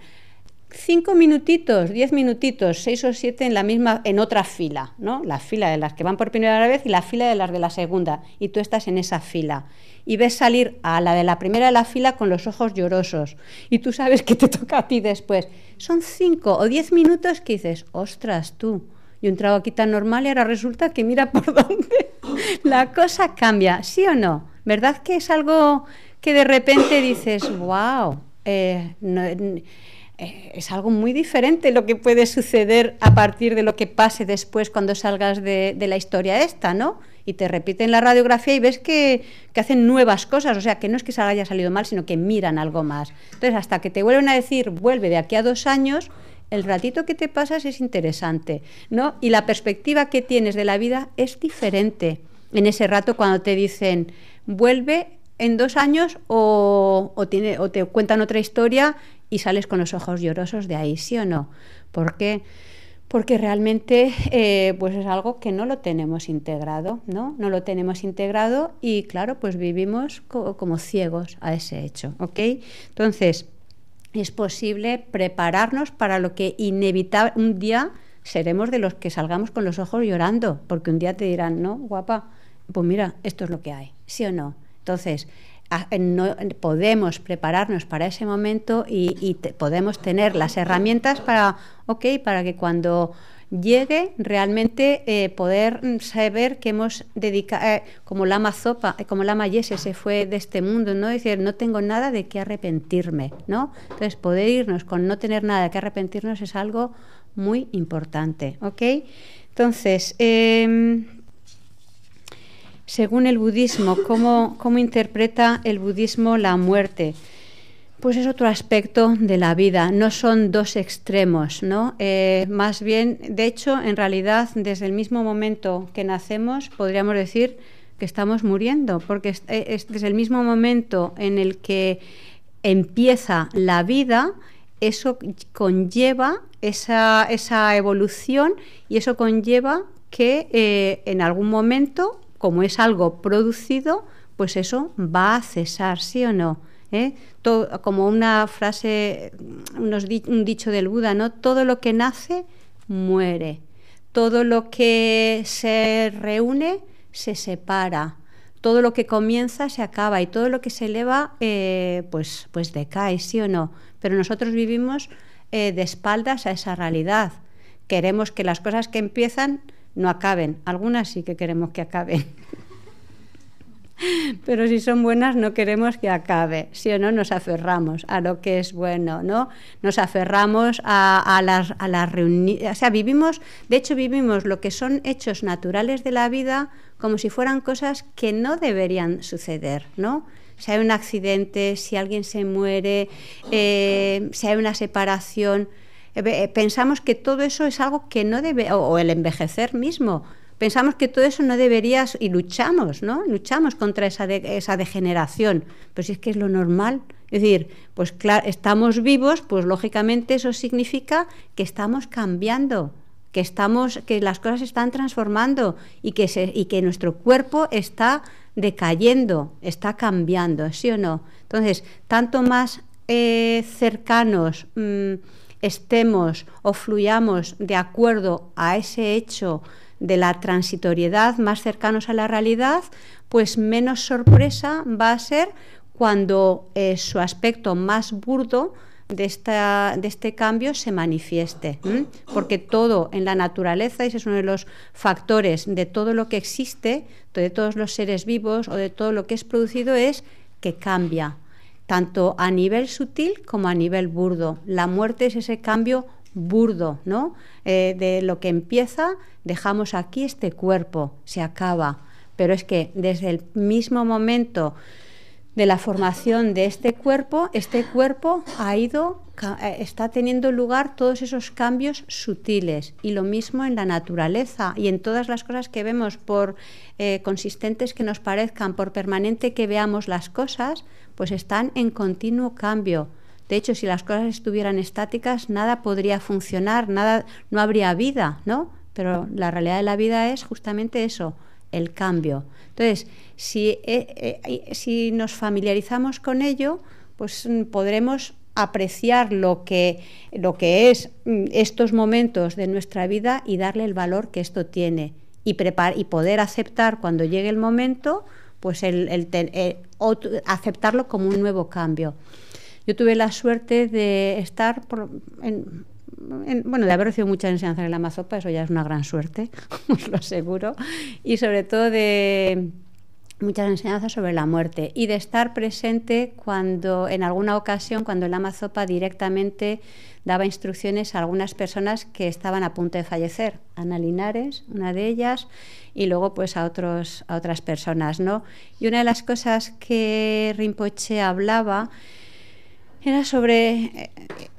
Speaker 1: Cinco minutitos, diez minutitos, seis o siete en la misma, en otra fila, ¿no? La fila de las que van por primera vez y la fila de las de la segunda. Y tú estás en esa fila y ves salir a la de la primera de la fila con los ojos llorosos y tú sabes que te toca a ti después. Son cinco o diez minutos que dices, ostras tú, y un trago aquí tan normal y ahora resulta que mira por dónde la cosa cambia, ¿sí o no? ¿Verdad que es algo que de repente dices, wow, eh, eh, es algo muy diferente lo que puede suceder a partir de lo que pase después cuando salgas de, de la historia esta, ¿no? y te repiten la radiografía y ves que, hacen nuevas cosas, o sea, que no es que se haya salido mal, sino que miran algo más. Entonces, hasta que te vuelven a decir, vuelve de aquí a dos años, el ratito que te pasas es interesante, ¿no? Y la perspectiva que tienes de la vida es diferente en ese rato cuando te dicen, vuelve en dos años o, tiene, o te cuentan otra historia y sales con los ojos llorosos de ahí, ¿sí o no? Porque... qué? porque realmente eh, pues es algo que no lo tenemos integrado, ¿no? No lo tenemos integrado y claro, pues vivimos como ciegos a ese hecho, ¿ok? Entonces, es posible prepararnos para lo que inevitable un día seremos de los que salgamos con los ojos llorando, porque un día te dirán, no, guapa, pues mira, esto es lo que hay, ¿sí o no? Entonces, ah, no, podemos prepararnos para ese momento y, podemos tener las herramientas para ¿ok? Para que cuando llegue realmente eh, poder mm, saber que hemos dedicado, eh, como la mazopa eh, como la mayese se fue de este mundo, ¿no? decir, no tengo nada de qué arrepentirme, ¿no? Entonces, poder irnos con no tener nada de qué arrepentirnos es algo muy importante, Entonces, em, según el budismo, ¿cómo, ¿cómo interpreta el budismo la muerte? Pues es otro aspecto de la vida, no son dos extremos, ¿no? Eh, más bien, de hecho, en realidad, desde el mismo momento que nacemos, podríamos decir que estamos muriendo, porque eh, desde el mismo momento en el que empieza la vida, eso conlleva esa, evolución y eso conlleva que eh, en algún momento, como es algo producido, pues eso va a cesar, ¿sí o no? ¿eh? como una frase, un dicho del Buda, ¿no? Todo lo que nace, muere. Todo lo que se reúne, se separa. Todo lo que comienza se acaba y todo lo que se eleva, eh, pues, pues decae, sí o no. Pero nosotros vivimos eh, de espaldas a esa realidad. Queremos que las cosas que empiezan no acaben. Algunas sí que queremos que acaben. Pero si son buenas no queremos que acabe, si o no nos aferramos a lo que es bueno, ¿no? Nos aferramos a, las, a las reuniones, o sea, vivimos, de hecho vivimos lo que son hechos naturales de la vida como si fueran cosas que no deberían suceder, ¿no? Si hay un accidente, si alguien se muere, eh, si hay una separación, eh, eh, pensamos que todo eso es algo que no debe, o el envejecer mismo, Pensamos que todo eso no debería, y luchamos, ¿no? Luchamos contra esa, degeneración, pero pues si es que es lo normal. Es decir, pues claro, estamos vivos, pues lógicamente eso significa que estamos cambiando, que estamos, que las cosas se están transformando y que, nuestro cuerpo está decayendo, está cambiando, ¿sí o no? Entonces, tanto más eh, cercanos mm, estemos o fluyamos de acuerdo a ese hecho, de la transitoriedad, más cercanos a la realidad, pues menos sorpresa va a ser cuando eh, su aspecto más burdo de, esta, de, este cambio se manifieste. Porque todo en la naturaleza, y ese es uno de los factores de todo lo que existe, de todos los seres vivos o de todo lo que es producido, es que cambia, tanto a nivel sutil como a nivel burdo. La muerte es ese cambio burdo, ¿no? Eh, de lo que empieza, dejamos aquí este cuerpo, se acaba. Pero es que desde el mismo momento de la formación de este cuerpo, este cuerpo ha ido, eh, está teniendo lugar todos esos cambios sutiles y lo mismo en la naturaleza y en todas las cosas que vemos, por eh, consistentes que nos parezcan, por permanente que veamos las cosas, pues están en continuo cambio. De hecho, si las cosas estuvieran estáticas, nada podría funcionar, nada, no habría vida, ¿no? Pero la realidad de la vida es justamente eso, el cambio. Entonces, si, eh, eh, eh, nos familiarizamos con ello, pues mm, podremos apreciar lo que, lo que es mm, estos momentos de nuestra vida y darle el valor que esto tiene y, preparar y poder aceptar cuando llegue el momento, pues el aceptarlo como un nuevo cambio. Yo tuve la suerte de estar bueno, de haber recibido muchas enseñanzas en la mazopa, eso ya es una gran suerte, os lo aseguro, y sobre todo de muchas enseñanzas sobre la muerte y de estar presente cuando en alguna ocasión cuando el Amazopa directamente daba instrucciones a algunas personas que estaban a punto de fallecer, Ana Linares, una de ellas, y luego pues a otros a otras personas, Y una de las cosas que Rinpoche hablaba era sobre, eh,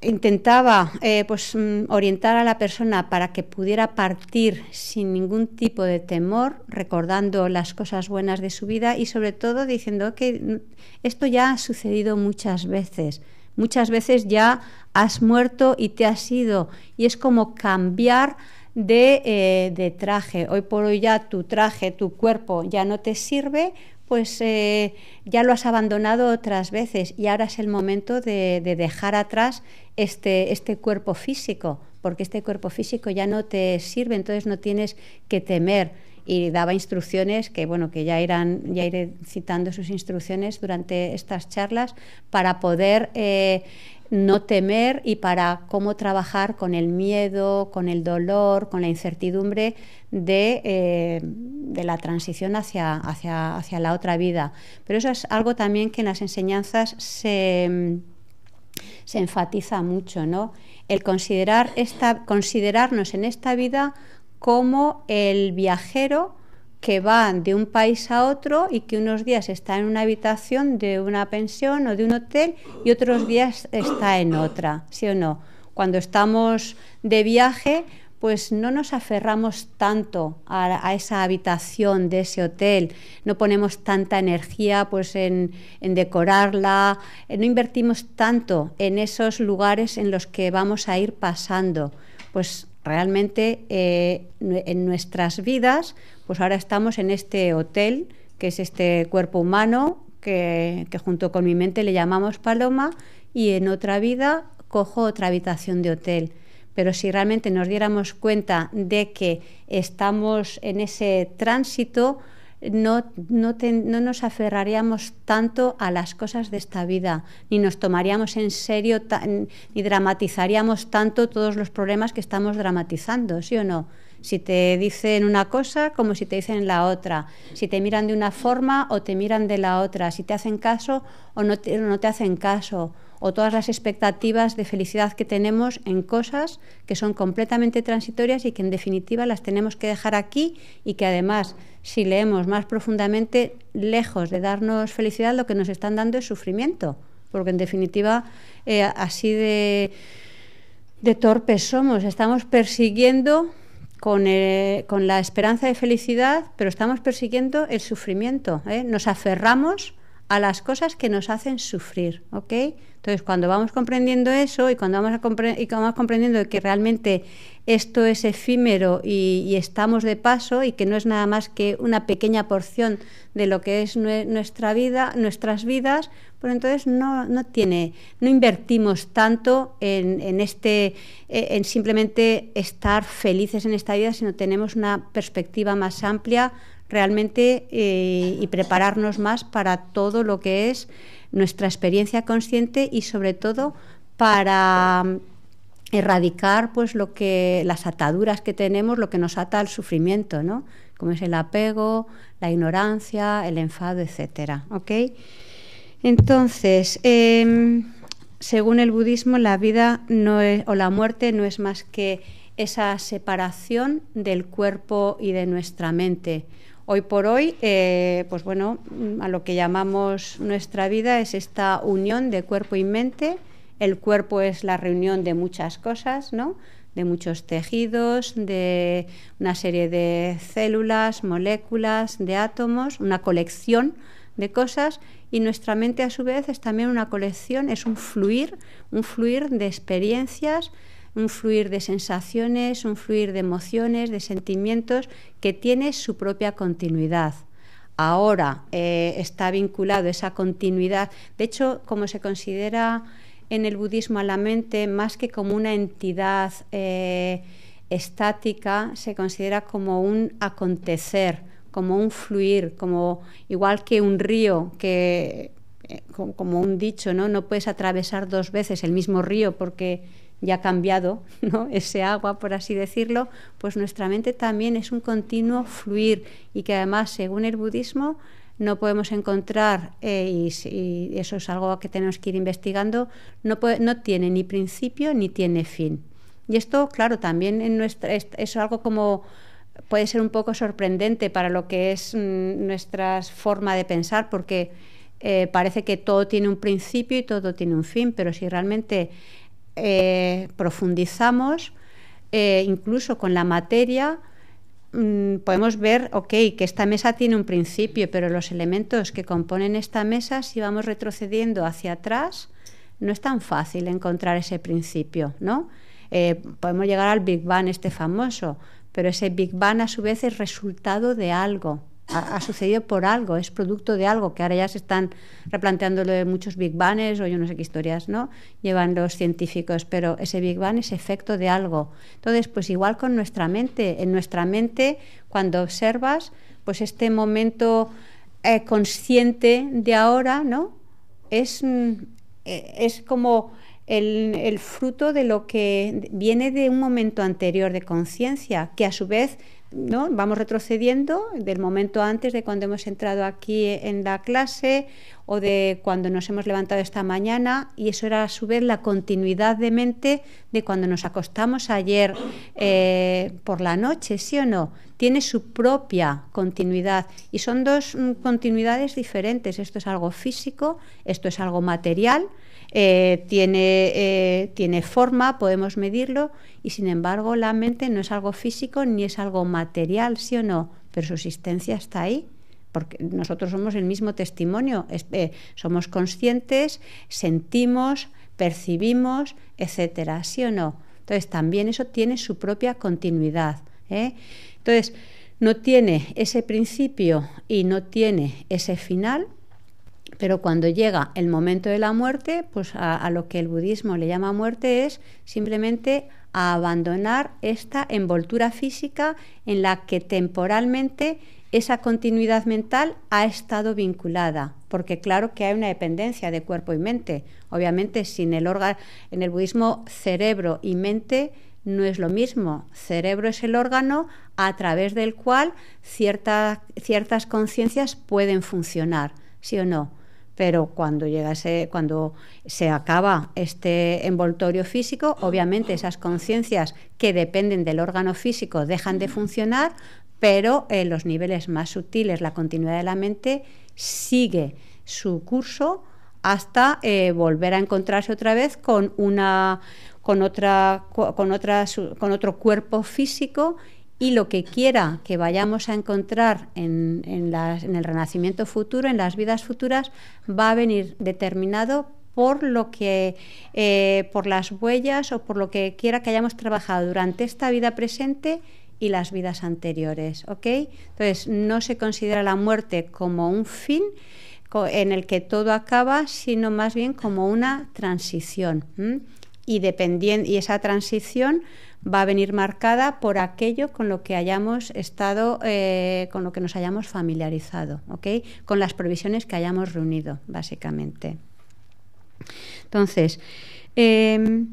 Speaker 1: intentaba eh, pues, mm, orientar a la persona para que pudiera partir sin ningún tipo de temor, recordando las cosas buenas de su vida y sobre todo diciendo que mm, esto ya ha sucedido muchas veces, muchas veces ya has muerto y te has ido y es como cambiar de, eh, de traje. Hoy por hoy ya tu traje, tu cuerpo ya no te sirve, pues eh, ya lo has abandonado otras veces y ahora es el momento de, dejar atrás este, este, cuerpo físico, porque este cuerpo físico ya no te sirve, entonces no tienes que temer. Y daba instrucciones que, bueno, que ya, irán, ya iré citando sus instrucciones durante estas charlas para poder eh, no temer y para cómo trabajar con el miedo, con el dolor, con la incertidumbre de, eh, de la transición hacia, hacia, la otra vida. Pero eso es algo también que en las enseñanzas se, enfatiza mucho, ¿no? El considerar esta, considerarnos en esta vida como el viajero que va de un país a otro y que unos días está en una habitación de una pensión o de un hotel y otros días está en otra, ¿sí o no? Cuando estamos de viaje, pues no nos aferramos tanto a, esa habitación de ese hotel, no ponemos tanta energía pues en, decorarla, eh, no invertimos tanto en esos lugares en los que vamos a ir pasando. Pues realmente eh, en nuestras vidas, pues ahora estamos en este hotel, que es este cuerpo humano, que junto con mi mente le llamamos paloma, y en otra vida cojo otra habitación de hotel pero si realmente nos diéramos cuenta de que estamos en ese tránsito, no, nos aferraríamos tanto a las cosas de esta vida, ni nos tomaríamos en serio, ni dramatizaríamos tanto todos los problemas que estamos dramatizando, ¿sí o no? Si te dicen una cosa como si te dicen la otra, si te miran de una forma o te miran de la otra, si te hacen caso o no te hacen caso o todas las expectativas de felicidad que tenemos en cosas que son completamente transitorias y que en definitiva las tenemos que dejar aquí y que además si leemos más profundamente, lejos de darnos felicidad, lo que nos están dando es sufrimiento, porque en definitiva eh, así de, torpes somos, estamos persiguiendo eh, con, la esperanza de felicidad, pero estamos persiguiendo el sufrimiento. ¿eh? Nos aferramos a las cosas que nos hacen sufrir, ¿ok? Entonces, cuando vamos comprendiendo eso y cuando vamos, a y vamos comprendiendo que realmente esto es efímero y, estamos de paso y que no es nada más que una pequeña porción de lo que es nuestra vida, nuestras vidas, pues entonces no, tiene, no invertimos tanto en, en este, e, en simplemente estar felices en esta vida, sino tenemos una perspectiva más amplia, realmente eh, y prepararnos más para todo lo que es nuestra experiencia consciente y sobre todo para mm, erradicar pues lo que las ataduras que tenemos, lo que nos ata al sufrimiento, ¿no? Como es el apego, la ignorancia, el enfado, etcétera. ¿ok? Entonces, em, según el budismo, la vida o la muerte no es más que esa separación del cuerpo y de nuestra mente. Hoy por hoy, eh, pues bueno, mm, a lo que llamamos nuestra vida es esta unión de cuerpo y mente. El cuerpo es la reunión de muchas cosas, ¿no? De muchos tejidos, de una serie de células, moléculas, de átomos, una colección de cosas y nuestra mente a su vez es también una colección, es un fluir, un fluir de experiencias, un fluir de sensaciones, un fluir de emociones, de sentimientos, que tiene su propia continuidad. Ahora eh, está vinculado esa continuidad. De hecho, como se considera en el budismo a la mente más que como una entidad eh, estática, se considera como un acontecer, como un fluir, como igual que un río que eh, como un dicho, ¿no? No puedes atravesar dos veces el mismo río porque ya ha cambiado ¿no? ese agua, por así decirlo, pues nuestra mente también es un continuo fluir y que además, según el budismo, no podemos encontrar, eh, y, eso es algo que tenemos que ir investigando, no, no tiene ni principio ni tiene fin. Y esto, claro, también en nuestra, es, algo como puede ser un poco sorprendente para lo que es mm, nuestra forma de pensar, porque eh, parece que todo tiene un principio y todo tiene un fin, pero si realmente eh, profundizamos, eh, incluso con la materia, mm, podemos ver, ok, que esta mesa tiene un principio, pero los elementos que componen esta mesa, si vamos retrocediendo hacia atrás, no es tan fácil encontrar ese principio, eh, podemos llegar al Big Bang, este famoso, pero ese Big Bang a su vez es resultado de algo, ha, sucedido por algo, es producto de algo, que ahora ya se están replanteando muchos Big Bangs o yo no sé qué historias, ¿no? Llevan los científicos, pero ese Big Bang es efecto de algo. Entonces, pues igual con nuestra mente, en nuestra mente, cuando observas, pues este momento eh, consciente de ahora, ¿no? Es, mm, eh, como el, fruto de lo que viene de un momento anterior de conciencia, que a su vez ¿no? Vamos retrocediendo del momento antes de cuando hemos entrado aquí en la clase o de cuando nos hemos levantado esta mañana y eso era a su vez la continuidad de mente de cuando nos acostamos ayer eh, por la noche, ¿sí o no? Tiene su propia continuidad y son dos mm, continuidades diferentes. Esto es algo físico, esto es algo material eh, eh, tiene, forma, podemos medirlo, y sin embargo la mente no es algo físico ni es algo material, sí o no, pero su existencia está ahí porque nosotros somos el mismo testimonio, eh, somos conscientes, sentimos, percibimos, etcétera, ¿sí o no? Entonces también eso tiene su propia continuidad. Entonces no tiene ese principio y no tiene ese final, pero cuando llega el momento de la muerte, pues a, lo que el budismo le llama muerte es simplemente a abandonar esta envoltura física en la que temporalmente esa continuidad mental ha estado vinculada, porque claro que hay una dependencia de cuerpo y mente. Obviamente, sin el órgano, en el budismo cerebro y mente no es lo mismo. Cerebro es el órgano a través del cual ciertas conciencias pueden funcionar, ¿sí o no? pero cuando llega cuando se acaba este envoltorio físico, obviamente esas conciencias que dependen del órgano físico dejan de funcionar, pero en eh, los niveles más sutiles, la continuidad de la mente sigue su curso hasta eh, volver a encontrarse otra vez con una con otra con otra con otro cuerpo físico y lo que quiera que vayamos a encontrar en, el renacimiento futuro, en las vidas futuras, va a venir determinado por lo que, eh, por las huellas o por lo que quiera que hayamos trabajado durante esta vida presente y las vidas anteriores, Entonces no se considera la muerte como un fin en el que todo acaba, sino más bien como una transición. Y, dependiendo, y esa transición va a venir marcada por aquello con lo que hayamos estado, eh, con lo que nos hayamos familiarizado, ¿ok? Con las provisiones que hayamos reunido, básicamente. Entonces, em,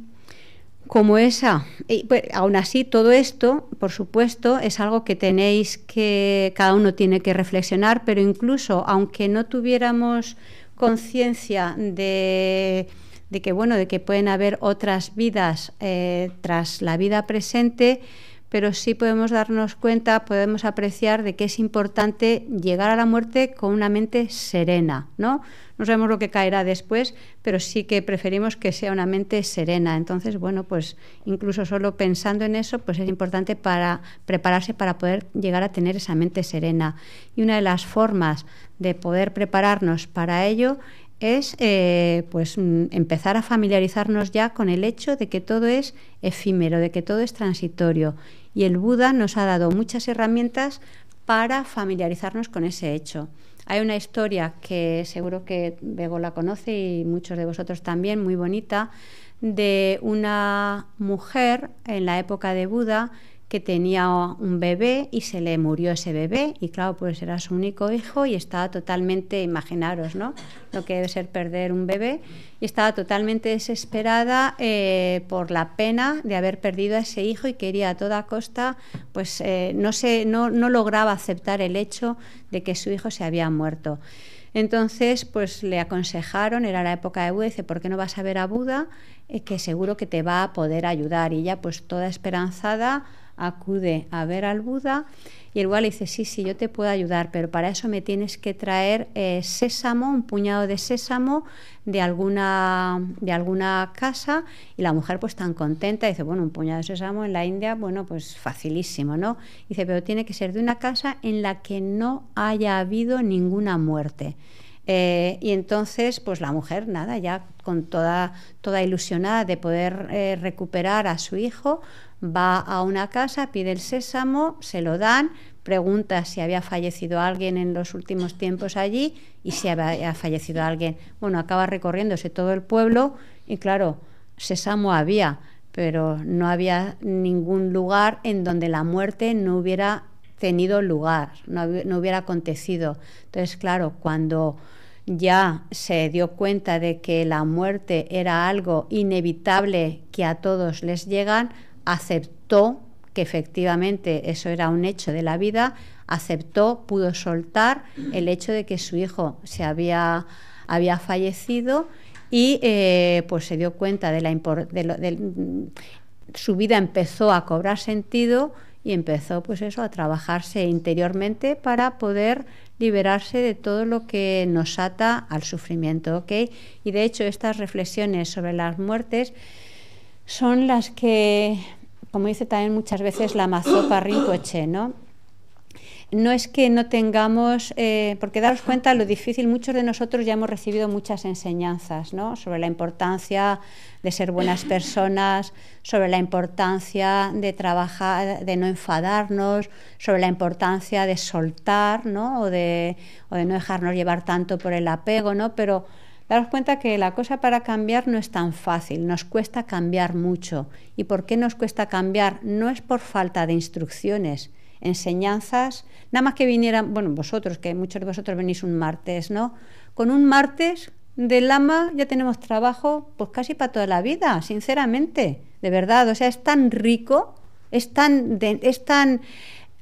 Speaker 1: como esa. Pues, aún así, todo esto, por supuesto, es algo que tenéis que, cada uno tiene que reflexionar, pero incluso aunque no tuviéramos conciencia de de que bueno, de que pueden haber otras vidas eh, tras la vida presente, pero sí podemos darnos cuenta, podemos apreciar de que es importante llegar a la muerte con una mente serena, ¿no? No sabemos lo que caerá después, pero sí que preferimos que sea una mente serena. Entonces, bueno, pues incluso solo pensando en eso, pues es importante para prepararse para poder llegar a tener esa mente serena. Y una de las formas de poder prepararnos para ello es eh, pues mm, empezar a familiarizarnos ya con el hecho de que todo es efímero, de que todo es transitorio. Y el Buda nos ha dado muchas herramientas para familiarizarnos con ese hecho. Hay una historia que seguro que Bego la conoce y muchos de vosotros también, muy bonita, de una mujer en la época de Buda que tenía un bebé y se le murió ese bebé y claro, pues era su único hijo y estaba totalmente, imaginaros, ¿no? Lo que debe ser perder un bebé y estaba totalmente desesperada eh, por la pena de haber perdido a ese hijo y quería a toda costa, pues eh, no, se, no, lograba aceptar el hecho de que su hijo se había muerto. Entonces, pues le aconsejaron, era la época de Buda, dice, ¿por qué no vas a ver a Buda? Eh, que seguro que te va a poder ayudar. Y ya pues toda esperanzada, acude a ver al Buda y el Buda le dice, sí, sí, yo te puedo ayudar, pero para eso me tienes que traer eh, sésamo, un puñado de sésamo de alguna, de alguna casa y la mujer pues tan contenta, dice, bueno, un puñado de sésamo en la India, bueno, pues facilísimo, ¿no? Dice, pero tiene que ser de una casa en la que no haya habido ninguna muerte. Eh, y entonces, pues la mujer, nada, ya con toda, toda ilusionada de poder eh, recuperar a su hijo, va a una casa, pide el sésamo, se lo dan, pregunta si había fallecido alguien en los últimos tiempos allí y si había fallecido alguien. Bueno, acaba recorriéndose todo el pueblo y claro, sésamo había, pero no había ningún lugar en donde la muerte no hubiera tenido lugar, no, hubiera acontecido. Entonces, claro, cuando ya se dio cuenta de que la muerte era algo inevitable que a todos les llegan, aceptó que efectivamente eso era un hecho de la vida, aceptó, pudo soltar el hecho de que su hijo se había, había fallecido y eh, pues se dio cuenta de la de lo, de, su vida empezó a cobrar sentido y empezó pues eso a trabajarse interiormente para poder liberarse de todo lo que nos ata al sufrimiento, Y de hecho estas reflexiones sobre las muertes son las que, como dice también muchas veces la mazopa rincoche, ¿no? no es que no tengamos, eh, porque daros cuenta lo difícil, muchos de nosotros ya hemos recibido muchas enseñanzas ¿no? sobre la importancia de ser buenas personas, sobre la importancia de trabajar, de no enfadarnos, sobre la importancia de soltar ¿no? o, de, no dejarnos llevar tanto por el apego, ¿no? pero Daros cuenta que la cosa para cambiar no es tan fácil, nos cuesta cambiar mucho. ¿Y por qué nos cuesta cambiar? No es por falta de instrucciones, enseñanzas, nada más que vinieran, bueno, vosotros, que muchos de vosotros venís un martes, ¿no? Con un martes de lama ya tenemos trabajo pues casi para toda la vida, sinceramente, de verdad, o sea, es tan rico, es tan, es tan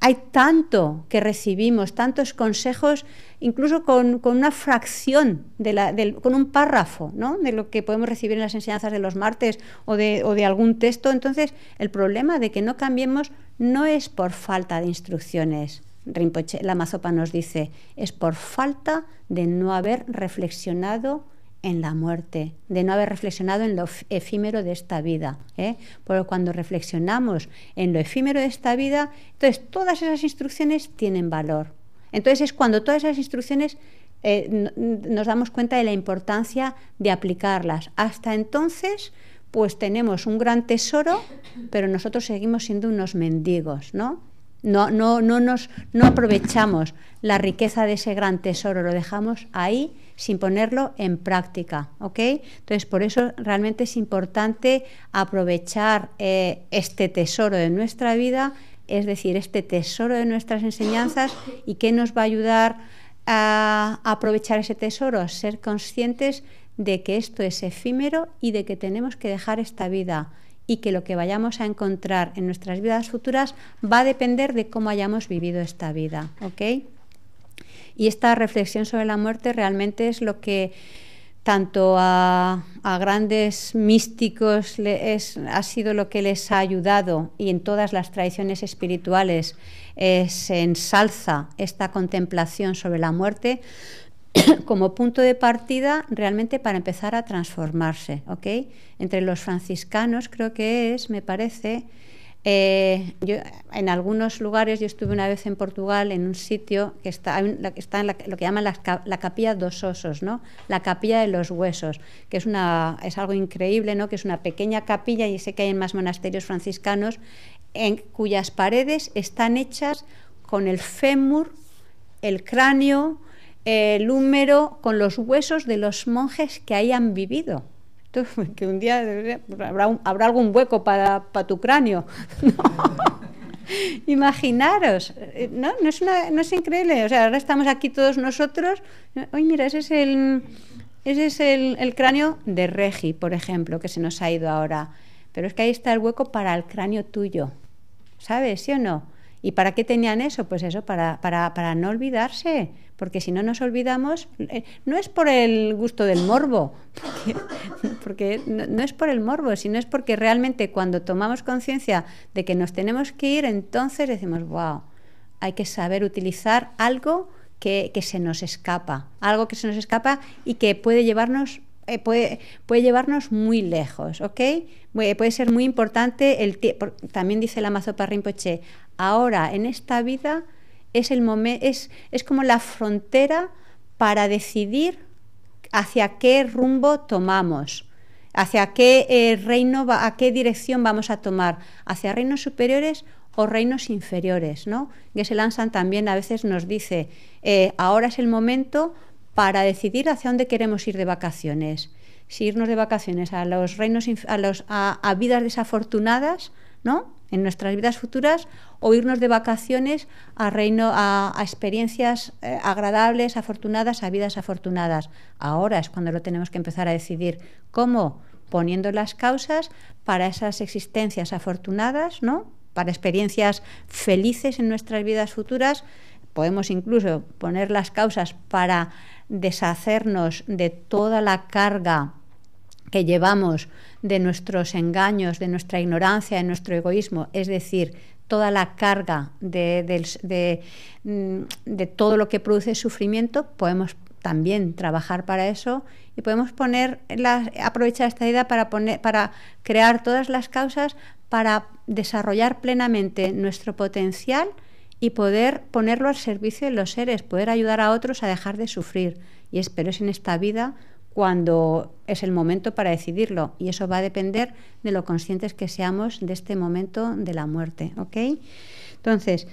Speaker 1: hay tanto que recibimos, tantos consejos, incluso con, una fracción, de la, con un párrafo, de lo que podemos recibir en las enseñanzas de los martes o de, o de algún texto. Entonces, el problema de que no cambiemos no es por falta de instrucciones, la mazopa nos dice, es por falta de no haber reflexionado en la muerte, de no haber reflexionado en lo efímero de esta vida. ¿eh? Porque cuando reflexionamos en lo efímero de esta vida, entonces todas esas instrucciones tienen valor. Entonces es cuando todas esas instrucciones eh, nos damos cuenta de la importancia de aplicarlas. Hasta entonces, pues tenemos un gran tesoro, pero nosotros seguimos siendo unos mendigos, ¿no? No, no, no, no aprovechamos la riqueza de ese gran tesoro, lo dejamos ahí sin ponerlo en práctica, ¿ok? Entonces, por eso realmente es importante aprovechar eh, este tesoro de nuestra vida, es decir, este tesoro de nuestras enseñanzas y qué nos va a ayudar a aprovechar ese tesoro, a ser conscientes de que esto es efímero y de que tenemos que dejar esta vida y que lo que vayamos a encontrar en nuestras vidas futuras va a depender de cómo hayamos vivido esta vida, ¿ok? Y esta reflexión sobre la muerte realmente es lo que tanto a, grandes místicos ha sido lo que les ha ayudado y en todas las tradiciones espirituales se ensalza esta contemplación sobre la muerte como punto de partida realmente para empezar a transformarse. ¿ok? Entre los franciscanos creo que es, me parece, eh, en algunos lugares, yo estuve una vez en Portugal, en un sitio que está, en lo que llaman la, capilla dos osos, ¿no? la capilla de los huesos, que es, una, es algo increíble, ¿no? que es una pequeña capilla, y sé que hay más monasterios franciscanos, en cuyas paredes están hechas con el fémur, el cráneo, el húmero, con los huesos de los monjes que hayan vivido. que un día habrá, algún hueco para, para tu cráneo. Imaginaros, eh, ¿no? No es, increíble. O sea, ahora estamos aquí todos nosotros. Oye, mira, ese es el, ese es el, cráneo de Regi, por ejemplo, que se nos ha ido ahora. Pero es que ahí está el hueco para el cráneo tuyo. ¿Sabes? ¿Sí o no? ¿Y para qué tenían eso? Pues eso, para no olvidarse, porque si no nos olvidamos, eh, no es por el gusto del morbo, porque, no, es por el morbo, sino es porque realmente cuando tomamos conciencia de que nos tenemos que ir, entonces decimos, wow, hay que saber utilizar algo que, se nos escapa, algo que se nos escapa y que puede llevarnos eh, puede, llevarnos muy lejos, ¿ok? Puede, ser muy importante el También dice la Mazopa Rinpoche, ahora en esta vida es, el momento es, es como la frontera para decidir hacia qué rumbo tomamos, hacia qué eh, reino, va, a qué dirección vamos a tomar, hacia reinos superiores o reinos inferiores, no se lanzan también a veces nos dice, eh, ahora es el momento para decidir hacia dónde queremos ir de vacaciones. Si irnos de vacaciones a los reinos, a, los, a vidas desafortunadas, ¿no? en nuestras vidas futuras o irnos de vacaciones a reino a, experiencias eh, agradables, afortunadas, a vidas afortunadas. Ahora es cuando lo tenemos que empezar a decidir cómo poniendo las causas para esas existencias afortunadas, ¿no? Para experiencias felices en nuestras vidas futuras, podemos incluso poner las causas para deshacernos de toda la carga que llevamos de nuestros engaños, de nuestra ignorancia, de nuestro egoísmo, es decir, toda la carga de, mm, todo lo que produce sufrimiento, podemos también trabajar para eso y podemos poner aprovechar esta idea para, poner, para crear todas las causas para desarrollar plenamente nuestro potencial y poder ponerlo al servicio de los seres, poder ayudar a otros a dejar de sufrir. Y espero es en esta vida cuando es el momento para decidirlo. Y eso va a depender de lo conscientes que seamos de este momento de la muerte. Entonces,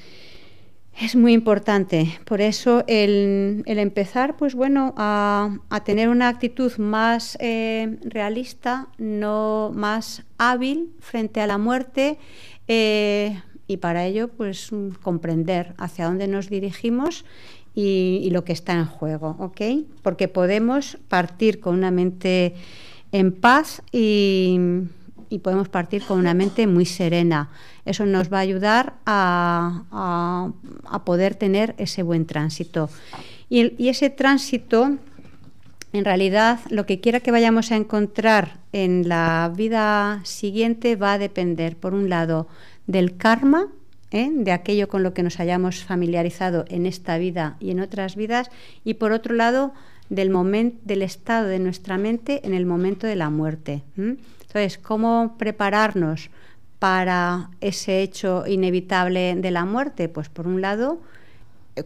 Speaker 1: es muy importante. Por eso el, empezar, pues bueno, a, tener una actitud más eh, realista, no más hábil frente a la muerte. Eh, y para ello, pues mm, comprender hacia dónde nos dirigimos y, lo que está en juego, ¿ok? Porque podemos partir con una mente en paz y, podemos partir con una mente muy serena. Eso nos va a ayudar a, poder tener ese buen tránsito. y, ese tránsito, en realidad, lo que quiera que vayamos a encontrar en la vida siguiente va a depender, por un lado, del karma ¿eh? de aquello con lo que nos hayamos familiarizado en esta vida y en otras vidas, y por otro lado, del, momento del estado de nuestra mente en el momento de la muerte. Entonces, ¿cómo prepararnos para ese hecho inevitable de la muerte? Pues por un lado, eh,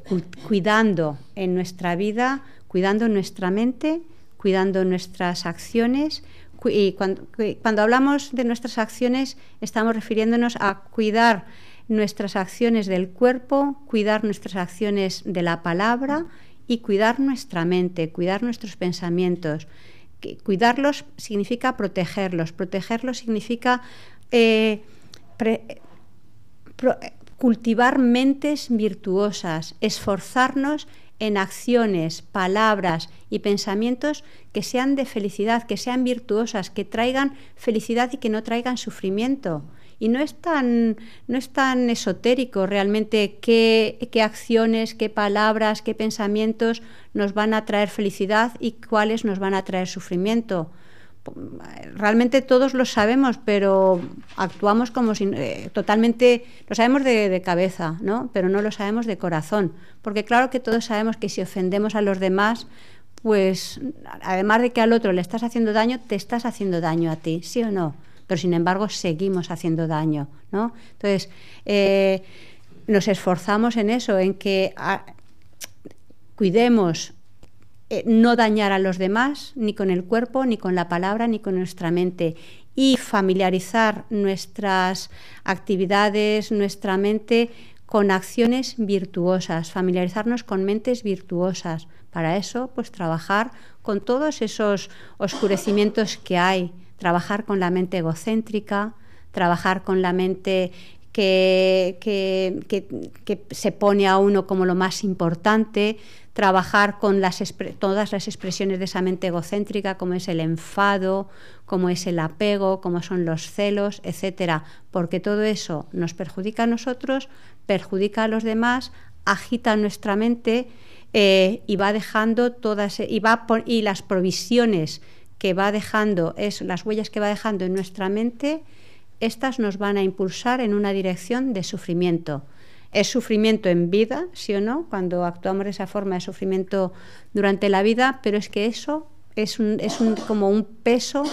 Speaker 1: cuidando en nuestra vida, cuidando nuestra mente, cuidando nuestras acciones. y cuando hablamos de nuestras acciones, estamos refiriéndonos a cuidar nuestras acciones del cuerpo, cuidar nuestras acciones de la palabra y cuidar nuestra mente, cuidar nuestros pensamientos. Cuidarlos significa protegerlos, protegerlos significa eh, cultivar mentes virtuosas, esforzarnos en acciones, palabras y pensamientos que sean de felicidad, que sean virtuosas, que traigan felicidad y que no traigan sufrimiento. Y no es tan, no es tan esotérico realmente qué, acciones, qué palabras, qué pensamientos nos van a traer felicidad y cuáles nos van a traer sufrimiento realmente todos lo sabemos, pero actuamos como si eh, totalmente lo sabemos de, de, cabeza, ¿no? Pero no lo sabemos de corazón, porque claro que todos sabemos que si ofendemos a los demás, pues además de que al otro le estás haciendo daño, te estás haciendo daño a ti, ¿sí o no? pero sin embargo seguimos haciendo daño, Entonces, eh, nos esforzamos en eso, en que ah, cuidemos eh, no dañar a los demás, ni con el cuerpo, ni con la palabra, ni con nuestra mente, y familiarizar nuestras actividades, nuestra mente, con acciones virtuosas, familiarizarnos con mentes virtuosas. Para eso, pues trabajar con todos esos oscurecimientos que hay, trabajar con la mente egocéntrica, trabajar con la mente que, se pone a uno como lo más importante, trabajar con todas las expresiones de esa mente egocéntrica, como es el enfado, como es el apego, como son los celos, etcétera, porque todo eso nos perjudica a nosotros, perjudica a los demás, agita nuestra mente eh, y va dejando todas y, va y las provisiones que va dejando, es, las huellas que va dejando en nuestra mente, estas nos van a impulsar en una dirección de sufrimiento. Es sufrimiento en vida, sí o no, cuando actuamos de esa forma, es sufrimiento durante la vida, pero es que eso es, un, como un peso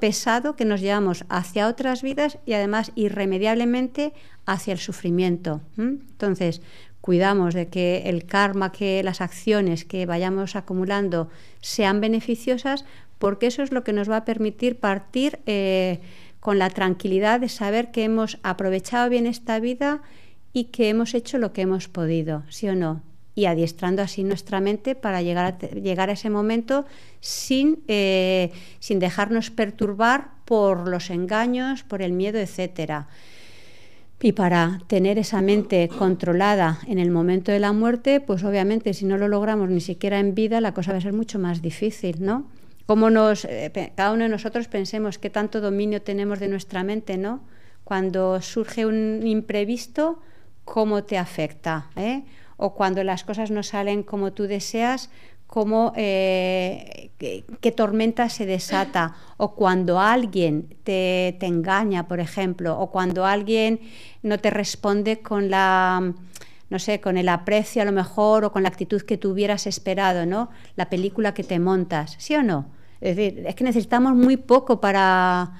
Speaker 1: pesado que nos llevamos hacia otras vidas y además irremediablemente hacia el sufrimiento. Entonces, cuidamos de que el karma, que las acciones que vayamos acumulando sean beneficiosas, porque eso es lo que nos va a permitir partir eh, con la tranquilidad de saber que hemos aprovechado bien esta vida y que hemos hecho lo que hemos podido, ¿sí o no? Y adiestrando así nuestra mente para llegar a, llegar a ese momento sin, eh, sin dejarnos perturbar por los engaños, por el miedo, etcétera. Y para tener esa mente controlada en el momento de la muerte, pues obviamente si no lo logramos ni siquiera en vida, la cosa va a ser mucho más difícil, ¿no? Como nos, eh, cada uno de nosotros pensemos qué tanto dominio tenemos de nuestra mente, ¿no? Cuando surge un imprevisto, ¿cómo te afecta? Eh? O cuando las cosas no salen como tú deseas, cómo eh, qué, tormenta se desata o cuando alguien te, te, engaña, por ejemplo, o cuando alguien no te responde con la no sé, con el aprecio a lo mejor o con la actitud que tú hubieras esperado, ¿no? La película que te montas, ¿sí o no? Es decir, es que necesitamos muy poco para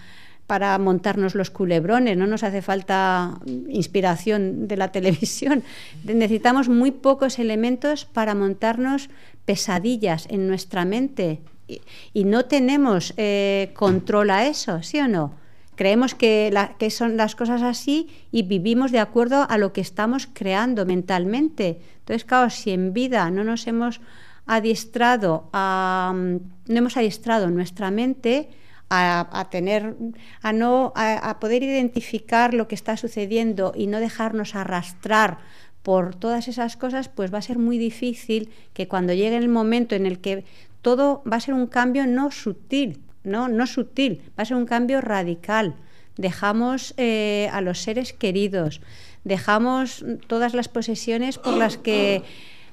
Speaker 1: para montarnos los culebrones, no nos hace falta inspiración de la televisión. Necesitamos muy pocos elementos para montarnos pesadillas en nuestra mente y, no tenemos eh, control a eso, ¿sí o no? Creemos que, son las cosas así y vivimos de acuerdo a lo que estamos creando mentalmente. Entonces, claro, si en vida no nos hemos adiestrado, no hemos adiestrado nuestra mente, a, tener a no a, poder identificar lo que está sucediendo y no dejarnos arrastrar por todas esas cosas, pues va a ser muy difícil que cuando llegue el momento en el que todo va a ser un cambio no sutil, no, sutil, va a ser un cambio radical. Dejamos eh, a los seres queridos, dejamos todas las posesiones por las que,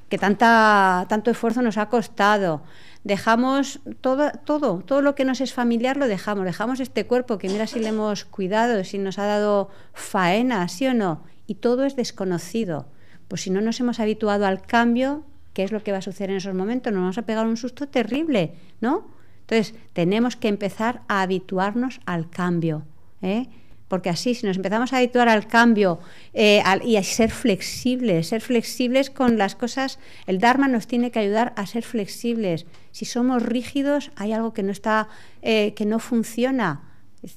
Speaker 1: que tanta, tanto esfuerzo nos ha costado, dejamos todo, todo, todo lo que nos es familiar lo dejamos, dejamos este cuerpo que mira si le hemos cuidado, si nos ha dado faena, sí o no, y todo es desconocido. Pues si no nos hemos habituado al cambio, ¿qué es lo que va a suceder en esos momentos? Nos vamos a pegar un susto terrible, ¿no? Entonces, tenemos que empezar a habituarnos al cambio, ¿eh? Porque así, si nos empezamos a habituar al cambio eh, y a ser flexibles, ser flexibles con las cosas, el Dharma nos tiene que ayudar a ser flexibles. Si somos rígidos, hay algo que no está, eh, que no funciona.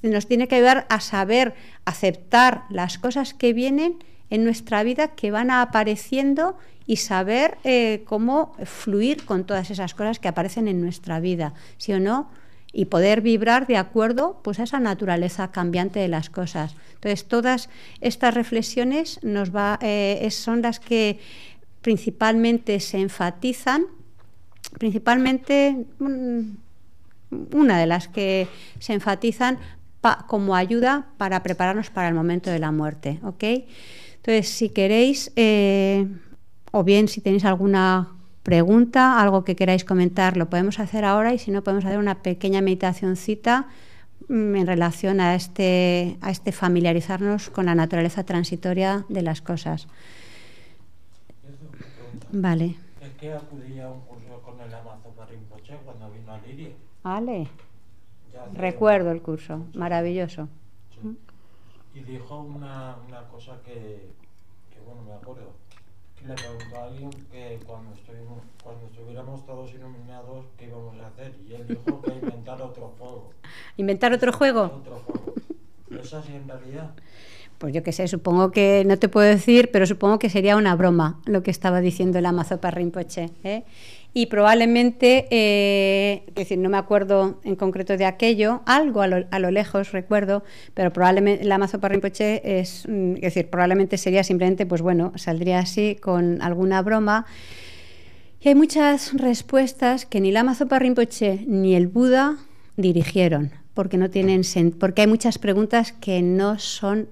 Speaker 1: Nos tiene que ayudar a saber aceptar las cosas que vienen en nuestra vida que van apareciendo y saber eh, cómo fluir con todas esas cosas que aparecen en nuestra vida, sí o no, y poder vibrar de acuerdo pues, a esa naturaleza cambiante de las cosas. Entonces, todas estas reflexiones eh, son las que principalmente se enfatizan, principalmente mm, una de las que se enfatizan como ayuda para prepararnos para el momento de la muerte. Entonces, si queréis, eh, o bien si tenéis alguna pregunta, algo que queráis comentar, lo podemos hacer ahora y si no, podemos hacer una pequeña meditacióncita mm, en relación a este, a este familiarizarnos con la naturaleza transitoria de las cosas. Vale. un curso con el cuando vino a Vale. Recuerdo el curso, maravilloso. Mm y dijo una, una cosa que, que, bueno, me acuerdo, le preguntó a alguien que cuando, estuviéramos todos iluminados, ¿qué íbamos a hacer? Y él dijo que inventar otro juego. ¿Inventar otro juego? Otro juego. ¿Es así en realidad? Pues yo qué sé, supongo que, no te puedo decir, pero supongo que sería una broma lo que estaba diciendo el Amazopa Rinpoche. ¿eh? y probablemente, decir, eh, no me acuerdo en concreto de aquello, algo a lo, lejos recuerdo, pero probablemente la amazo para Rinpoche mm, es, decir, probablemente sería simplemente, pues bueno, saldría así con alguna broma. Y hay muchas respuestas que ni la para Rinpoche ni el Buda dirigieron, porque no tienen porque hay muchas preguntas que no son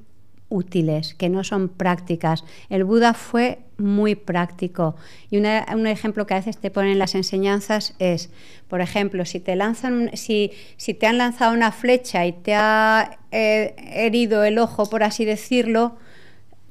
Speaker 1: útiles, que no son prácticas. El Buda fue muy práctico. Y un ejemplo que a veces te ponen las enseñanzas es, por ejemplo, si te lanzan, si, te han lanzado una flecha y te ha eh, herido el ojo, por así decirlo,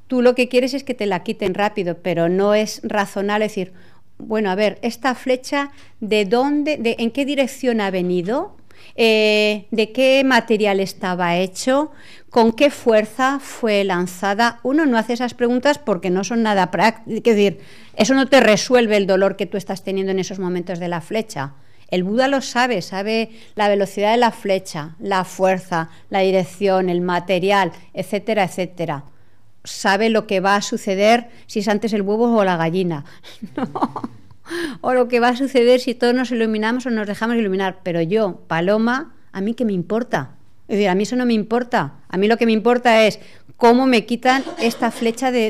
Speaker 1: tú lo que quieres es que te la quiten rápido, pero no es razonable decir, bueno, a ver, esta flecha, ¿de dónde, de, en qué dirección ha venido? Eh, de qué material estaba hecho, con qué fuerza fue lanzada. Uno no hace esas preguntas porque no son nada prácticas. Es decir, eso no te resuelve el dolor que tú estás teniendo en esos momentos de la flecha. El Buda lo sabe, sabe la velocidad de la flecha, la fuerza, la dirección, el material, etcétera, etcétera. Sabe lo que va a suceder si es antes el huevo o la gallina. O lo que va a suceder si todos nos iluminamos o nos dejamos iluminar. Pero yo, Paloma, ¿a mí qué me importa? decir, a mí eso no me importa. A mí lo que me importa es cómo me quitan esta flecha de,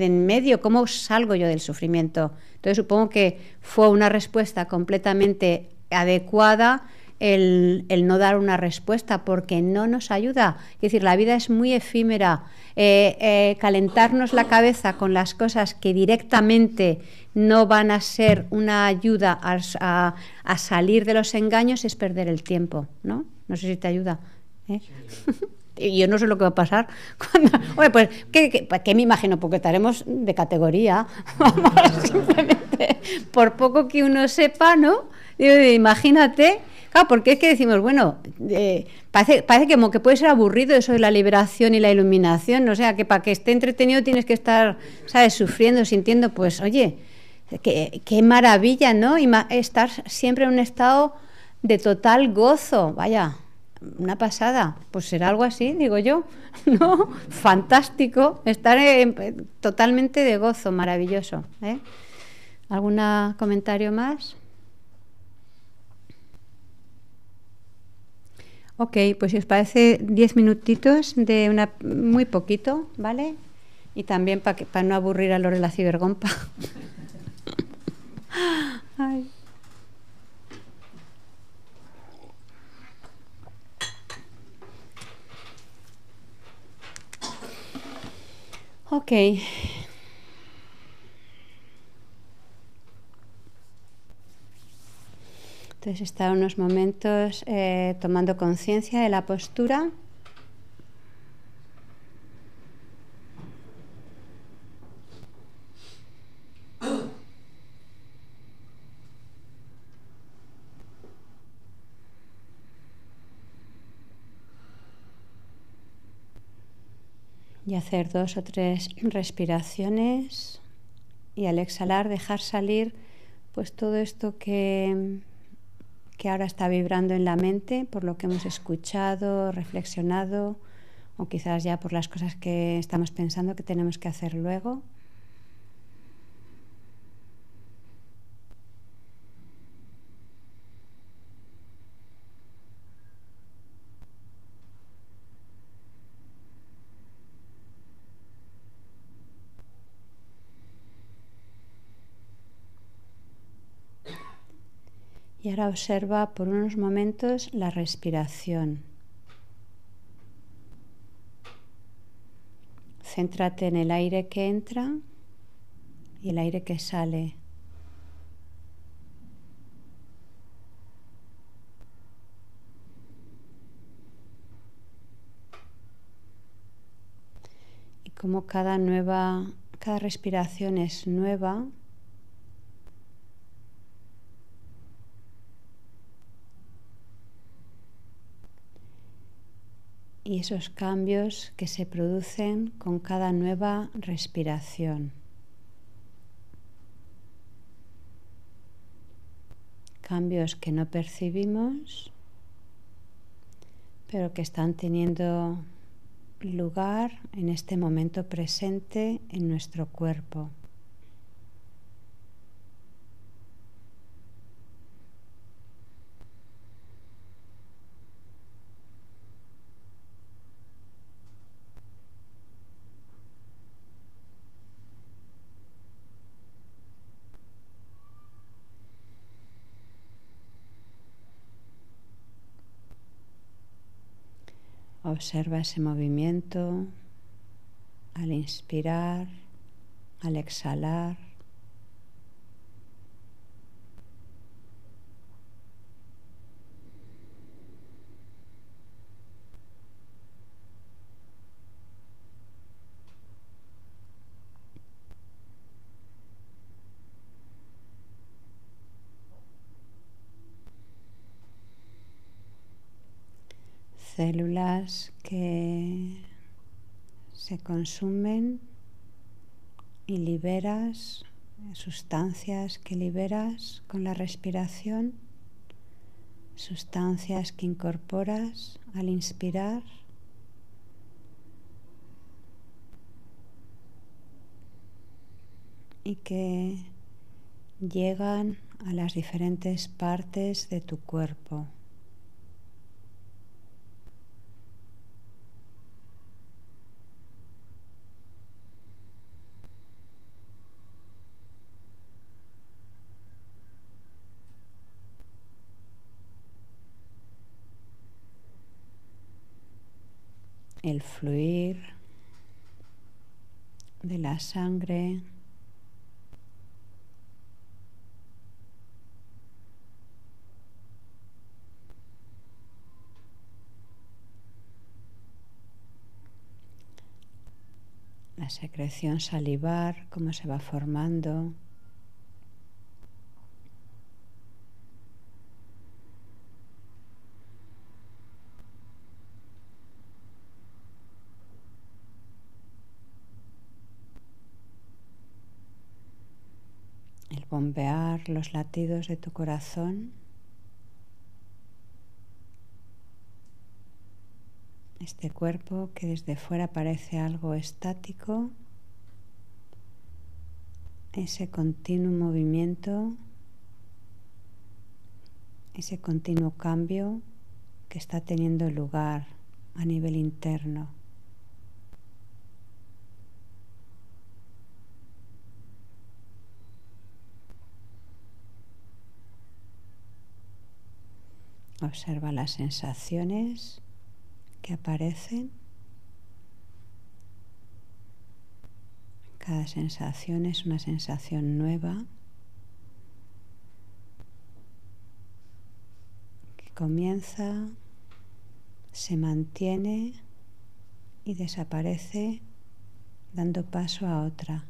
Speaker 1: en medio, cómo salgo yo del sufrimiento. Entonces supongo que fue una respuesta completamente adecuada el, no dar una respuesta porque no nos ayuda. Es decir, la vida es muy efímera. Eh, eh, calentarnos la cabeza con las cosas que directamente no van a ser una ayuda a, salir de los engaños es perder el tiempo, ¿no? No sé si te ayuda. ¿eh? y Yo no sé lo que va a pasar cuando... Pues, pues qué me imagino, porque estaremos de categoría, simplemente por poco que uno sepa, ¿no? Imagínate, Claro, porque es que decimos, bueno, eh, parece, que, como que puede ser aburrido eso de la liberación y la iluminación, o sea, que para que esté entretenido tienes que estar, ¿sabes?, sufriendo, sintiendo, pues, oye, qué, maravilla, ¿no? Y estar siempre en un estado de total gozo, vaya, una pasada, pues será algo así, digo yo, ¿no? Fantástico, estar totalmente de gozo, maravilloso. alguna ¿eh? ¿Algún comentario más? Ok, pues si os parece diez minutitos de una muy poquito, ¿vale? Y también para no aburrir a Lore la cibergompa. Ay. Ok. Entonces, está unos momentos eh, tomando conciencia de la postura. y hacer dos o tres respiraciones y al exhalar dejar salir pues todo esto que, que ahora está vibrando en la mente por lo que hemos escuchado, reflexionado o quizás ya por las cosas que estamos pensando que tenemos que hacer luego. Y ahora observa por unos momentos la respiración. Céntrate en el aire que entra y el aire que sale. Y como cada nueva, cada respiración es nueva, y esos cambios que se producen con cada nueva respiración. Cambios que no percibimos, pero que están teniendo lugar en este momento presente en nuestro cuerpo. Observa ese movimiento al inspirar, al exhalar. células que se consumen y liberas sustancias que liberas con la respiración, sustancias que incorporas al inspirar. y que llegan a las diferentes partes de tu cuerpo. fluir de la sangre. La secreción salivar, cómo se va formando. los latidos de tu corazón. Este cuerpo que desde fuera parece algo estático, ese continuo movimiento, ese continuo cambio que está teniendo lugar a nivel interno. Observa las sensaciones que aparecen. Cada sensación es una sensación nueva que comienza, se mantiene y desaparece dando paso a otra.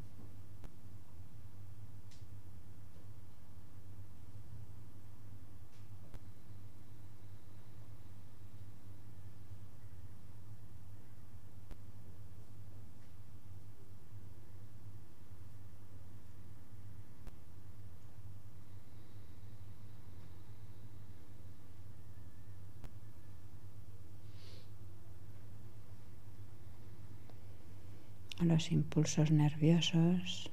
Speaker 1: los impulsos nerviosos.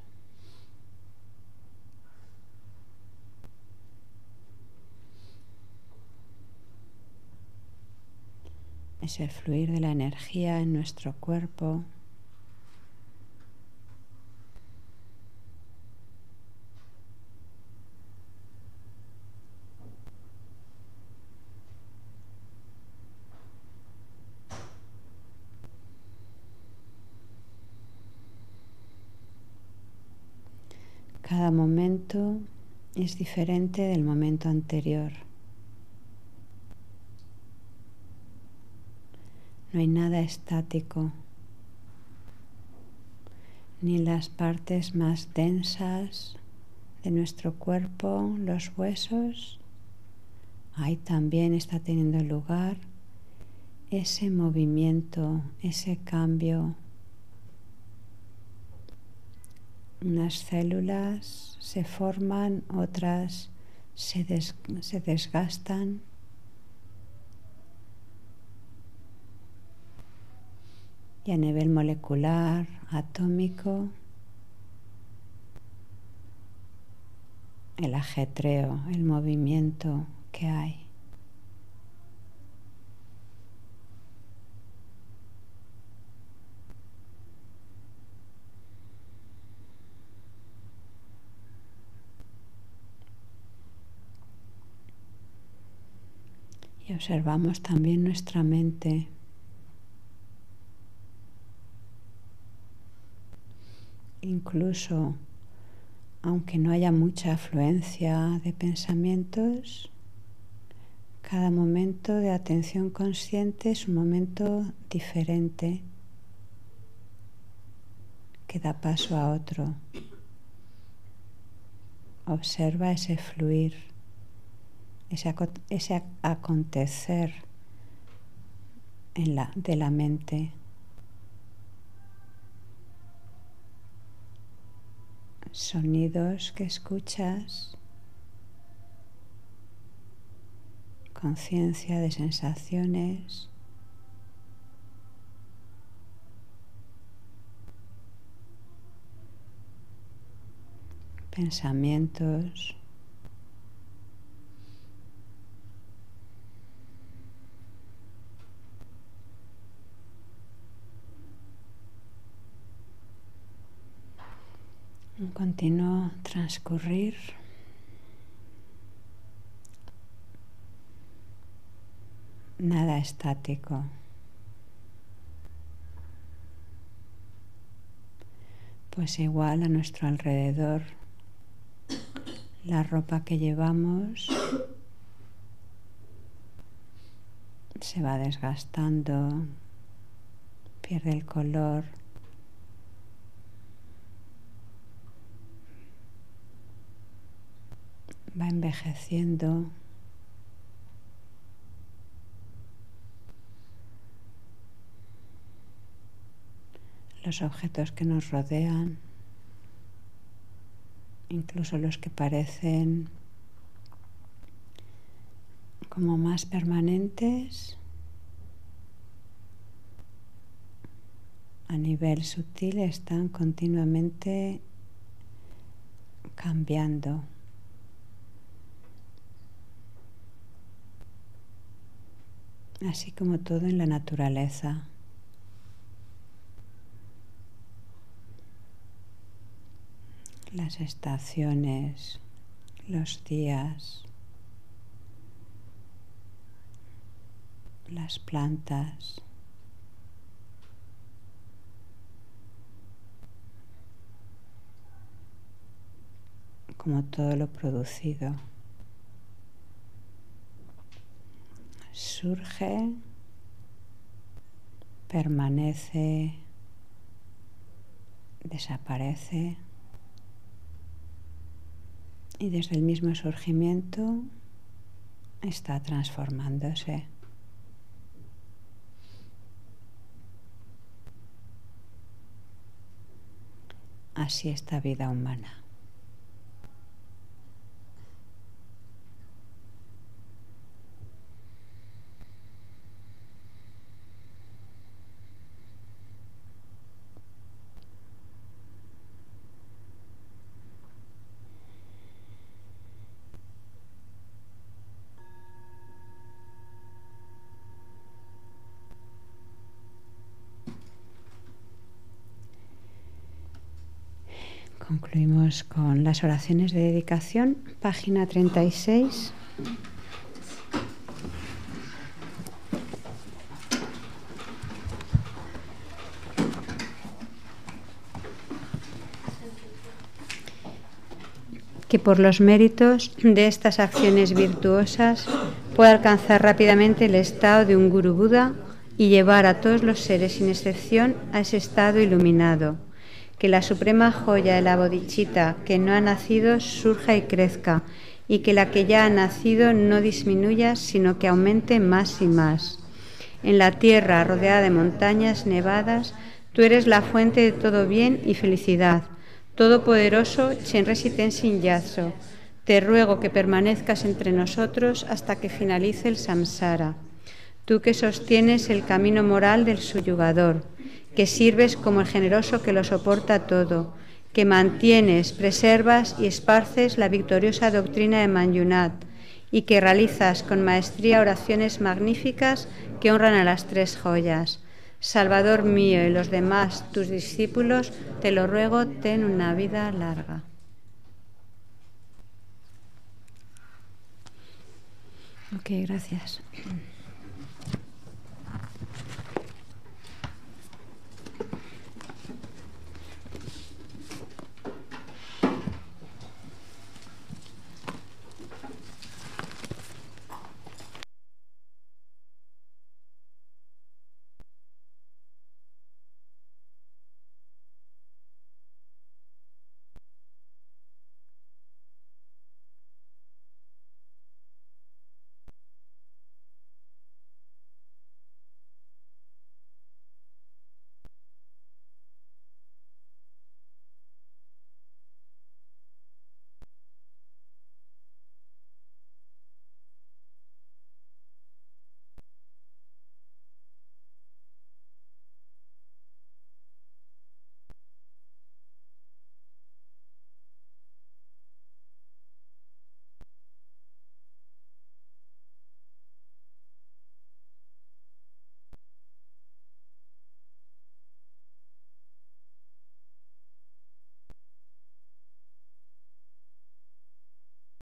Speaker 1: Ese fluir de la energía en nuestro cuerpo. es diferente del momento anterior. No hay nada estático, ni las partes más densas de nuestro cuerpo, los huesos. Ahí también está teniendo lugar ese movimiento, ese cambio unas células se forman, otras se, se desgastan. Y a nivel molecular, atómico, el ajetreo, el movimiento que hay. observamos también nuestra mente. Incluso aunque no haya mucha afluencia de pensamientos, cada momento de atención consciente es un momento diferente que da paso a otro. Observa ese fluir ese, acontecer en la, de la mente. Sonidos que escuchas, conciencia de sensaciones. pensamientos un continuo transcurrir nada estático. Pues igual a nuestro alrededor, la ropa que llevamos se va desgastando, pierde el color. va envejeciendo. Los objetos que nos rodean, incluso los que parecen como más permanentes, a nivel sutil están continuamente cambiando. así como todo en la naturaleza. Las estaciones, los días, las plantas. como todo lo producido. surge, permanece, desaparece y desde el mismo surgimiento está transformándose. Así esta vida humana. Concluimos con las oraciones de dedicación, página 36. que por los méritos de estas acciones virtuosas pueda alcanzar rápidamente el estado de un Guru Buda y llevar a todos los seres sin excepción a ese estado iluminado que la suprema joya de la bodichita que no ha nacido surja y crezca, y que la que ya ha nacido no disminuya, sino que aumente más y más. En la tierra rodeada de montañas nevadas, tú eres la fuente de todo bien y felicidad. Todopoderoso, Chenresi Tenzin yazo. te ruego que permanezcas entre nosotros hasta que finalice el samsara. Tú que sostienes el camino moral del suyugador que sirves como el generoso que lo soporta todo, que mantienes, preservas y esparces la victoriosa doctrina de Manjunat y que realizas con maestría oraciones magníficas que honran a las tres joyas. Salvador mío y los demás, tus discípulos, te lo ruego, ten una vida larga. Ok, gracias.